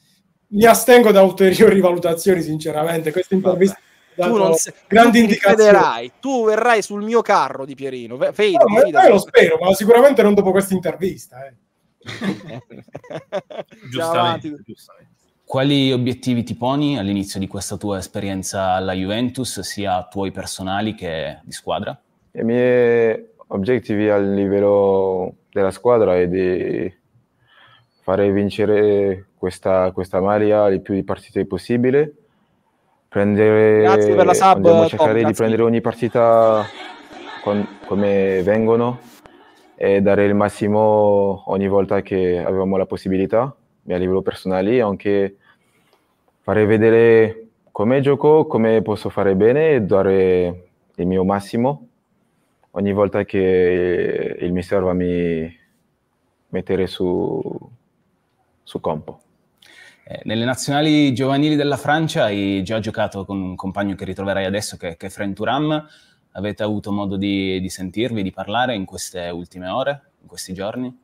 mi astengo da ulteriori valutazioni, sinceramente. Questa intervista tu non sei, grandi indicazioni. Tu verrai sul mio carro di Pierino. Fede, no, io lo spero, ma sicuramente non dopo questa intervista. Eh. giustamente. giustamente. Quali obiettivi ti poni all'inizio di questa tua esperienza alla Juventus, sia tuoi personali che di squadra? I miei obiettivi a livello della squadra è di fare vincere questa, questa maglia le più di partite possibile. Prendere, grazie per la sub. Andiamo a cercare oh, di prendere ogni partita con, come vengono e dare il massimo ogni volta che avevamo la possibilità, a livello personale, e anche farei vedere come gioco, come posso fare bene e dare il mio massimo ogni volta che il mister va a mi mettere su, su campo. Eh, nelle nazionali giovanili della Francia hai già giocato con un compagno che ritroverai adesso, che, che è Turam. Avete avuto modo di, di sentirvi, di parlare in queste ultime ore, in questi giorni?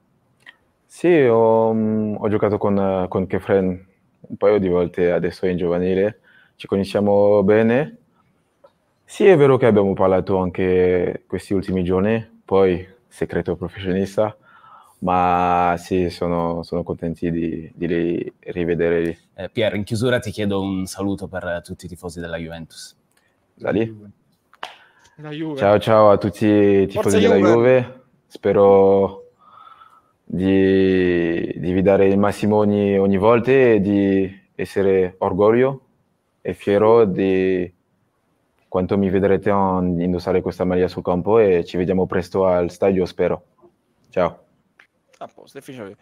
Sì, ho, mm, ho giocato con, con Kefren un paio di volte adesso in giovanile, ci conosciamo bene. Sì, è vero che abbiamo parlato anche questi ultimi giorni, poi segreto professionista, ma sì, sono, sono contenti di, di rivedere lì. Eh, Pier, in chiusura ti chiedo un saluto per tutti i tifosi della Juventus. Da lì. Ciao ciao a tutti i tifosi Forza della Juve. Juve, spero di, di vi dare il massimo ogni, ogni volta e di essere orgoglio e fiero di quanto mi vedrete on, indossare questa maglia sul campo e ci vediamo presto al stadio, spero. Ciao. A posto, efficiente.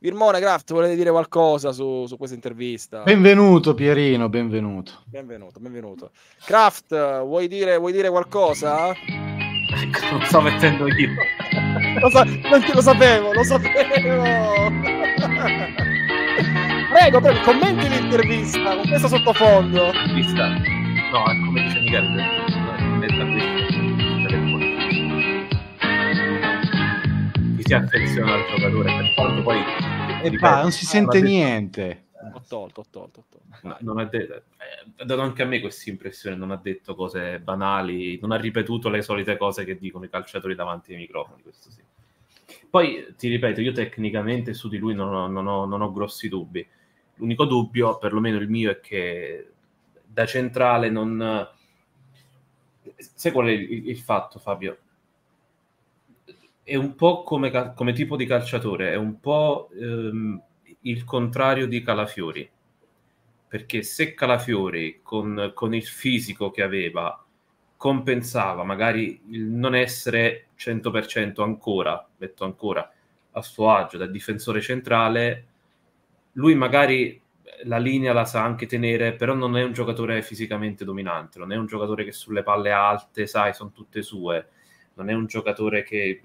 Virmone Graft, volete dire qualcosa su, su, questa intervista? Benvenuto Pierino, benvenuto. Benvenuto, benvenuto. Graft, vuoi dire, vuoi dire qualcosa? Non sto mettendo io. lo, sa- lo sapevo, lo sapevo. prego, prego, commenti l'intervista con questo sottofondo. L'intervista? No, è come dice Michele, eh, si affeziona al giocatore per quanto poi... E ripeto, non si sente niente tolto, ho tolto. Ho tolto. No, non ha detto, eh, dato anche a me questa impressione, non ha detto cose banali, non ha ripetuto le solite cose che dicono i calciatori davanti ai microfoni, questo sì. Poi ti ripeto, io tecnicamente su di lui non ho, non ho, non ho grossi dubbi. L'unico dubbio, perlomeno il mio, è che da centrale non... Sai qual è il, il fatto, Fabio? È un po' come, come, tipo di calciatore, è un po' ehm, il contrario di Calafiori, perché se Calafiori con, con il fisico che aveva compensava magari il non essere 100% ancora, detto ancora, a suo agio da difensore centrale, lui magari la linea la sa anche tenere, però non è un giocatore fisicamente dominante, non è un giocatore che sulle palle alte, sai, sono tutte sue, non è un giocatore che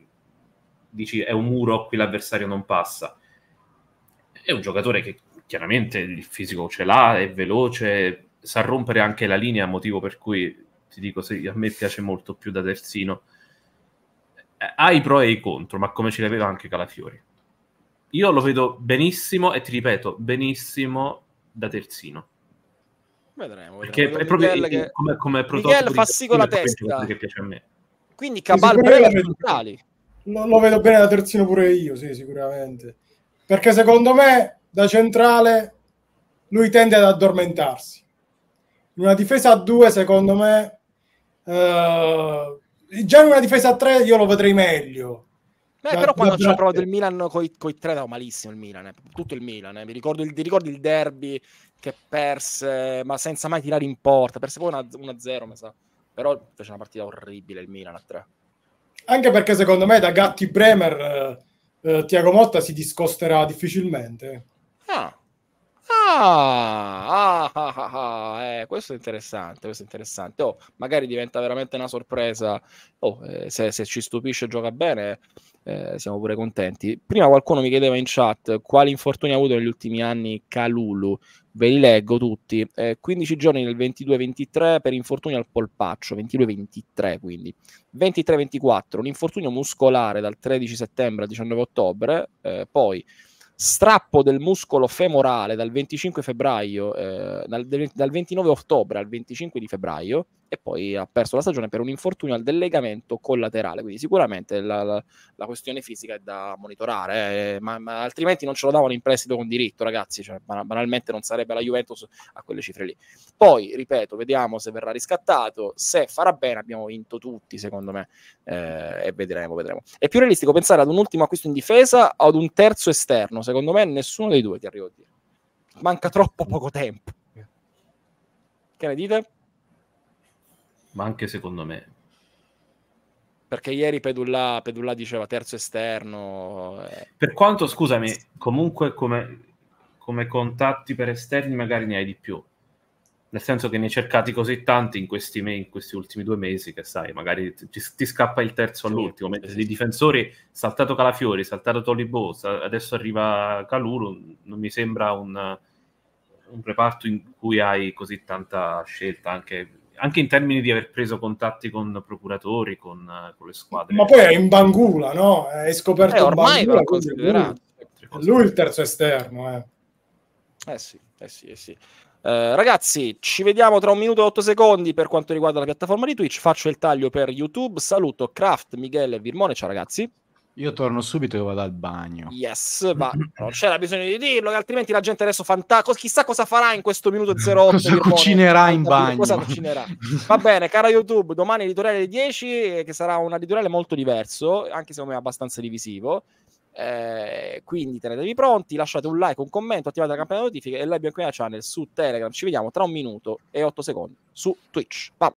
dici è un muro a cui l'avversario non passa è un giocatore che chiaramente il fisico ce l'ha, è veloce, sa rompere anche la linea, motivo per cui ti dico, sì, a me piace molto più da terzino. Eh, ha i pro e i contro, ma come ce l'aveva anche Calafiori. Io lo vedo benissimo e ti ripeto, benissimo da terzino. Vedremo, Perché vedo è proprio il, che... come, come prototipo fa sì con la testa. Che piace a me. Quindi Cabal Brera lo, lo vedo bene da terzino pure io, sì, sicuramente perché secondo me da centrale lui tende ad addormentarsi. In una difesa a due secondo me, eh, già in una difesa a tre io lo vedrei meglio. Beh, cioè, però quando ci ha provato il Milan con i tre andava malissimo il Milan, eh, tutto il Milan. Eh. Mi ricordo il, ti ricordi il derby che perse, ma senza mai tirare in porta, perse poi 1-0, mi sa. Però fece una partita orribile il Milan a tre. Anche perché secondo me da Gatti Bremer eh, eh, Tiago Motta si discosterà difficilmente. Ah, Ah, ah, ah, ah, ah eh, questo è interessante, questo è interessante. Oh, magari diventa veramente una sorpresa. Oh, eh, se, se, ci stupisce e gioca bene, eh, siamo pure contenti. Prima qualcuno mi chiedeva in chat quali infortuni ha avuto negli ultimi anni Calulu. Ve li leggo tutti. 15 eh, giorni nel 22-23 per infortuni al polpaccio, 22-23 quindi. 23-24 un infortunio muscolare dal 13 settembre al 19 ottobre, eh, poi strappo del muscolo femorale dal 25 febbraio, eh, dal, dal 29 ottobre al 25 di febbraio, e poi ha perso la stagione per un infortunio al delegamento collaterale, quindi sicuramente la, la, la questione fisica è da monitorare, eh, ma, ma, altrimenti non ce lo davano in prestito con diritto, ragazzi, cioè, banalmente non sarebbe la Juventus a quelle cifre lì. Poi, ripeto, vediamo se verrà riscattato, se farà bene, abbiamo vinto tutti, secondo me, eh, e vedremo, vedremo. È più realistico pensare ad un ultimo acquisto in difesa o ad un terzo esterno, secondo me nessuno dei due ti arriva a dire. Manca troppo poco tempo. Che ne dite? ma anche secondo me. Perché ieri Pedulla, Pedulla diceva terzo esterno. Eh. Per quanto, scusami, comunque come, come contatti per esterni magari ne hai di più. Nel senso che ne hai cercati così tanti in questi, me- in questi ultimi due mesi che sai, magari ti, ti scappa il terzo sì, all'ultimo, mentre sì. di difensori saltato Calafiori, saltato Tolibò, adesso arriva Calulu, non mi sembra un, un reparto in cui hai così tanta scelta anche anche in termini di aver preso contatti con procuratori, con, eh, con le squadre. Ma poi è in Bangula, no? Hai scoperto eh, ormai Bangula, considerato. Lui, lui il terzo esterno, eh. Eh sì, eh sì, eh sì. Eh, ragazzi, ci vediamo tra un minuto e otto secondi per quanto riguarda la piattaforma di Twitch. Faccio il taglio per YouTube. Saluto Kraft, Michele e Virmone. Ciao ragazzi. Io torno subito e vado al bagno. Yes, ma non c'era bisogno di dirlo, altrimenti la gente adesso fanta- chissà cosa farà in questo minuto 08. Cosa cucinerà in bagno. Cosa cucinerà. Va bene, cara YouTube, domani editoriale alle 10, eh, che sarà un editoriale molto diverso, anche secondo me abbastanza divisivo. Eh, quindi tenetevi pronti, lasciate un like, un commento, attivate la campanella notifiche e la Bianconera Channel su Telegram. Ci vediamo tra un minuto e 8 secondi su Twitch. Bam.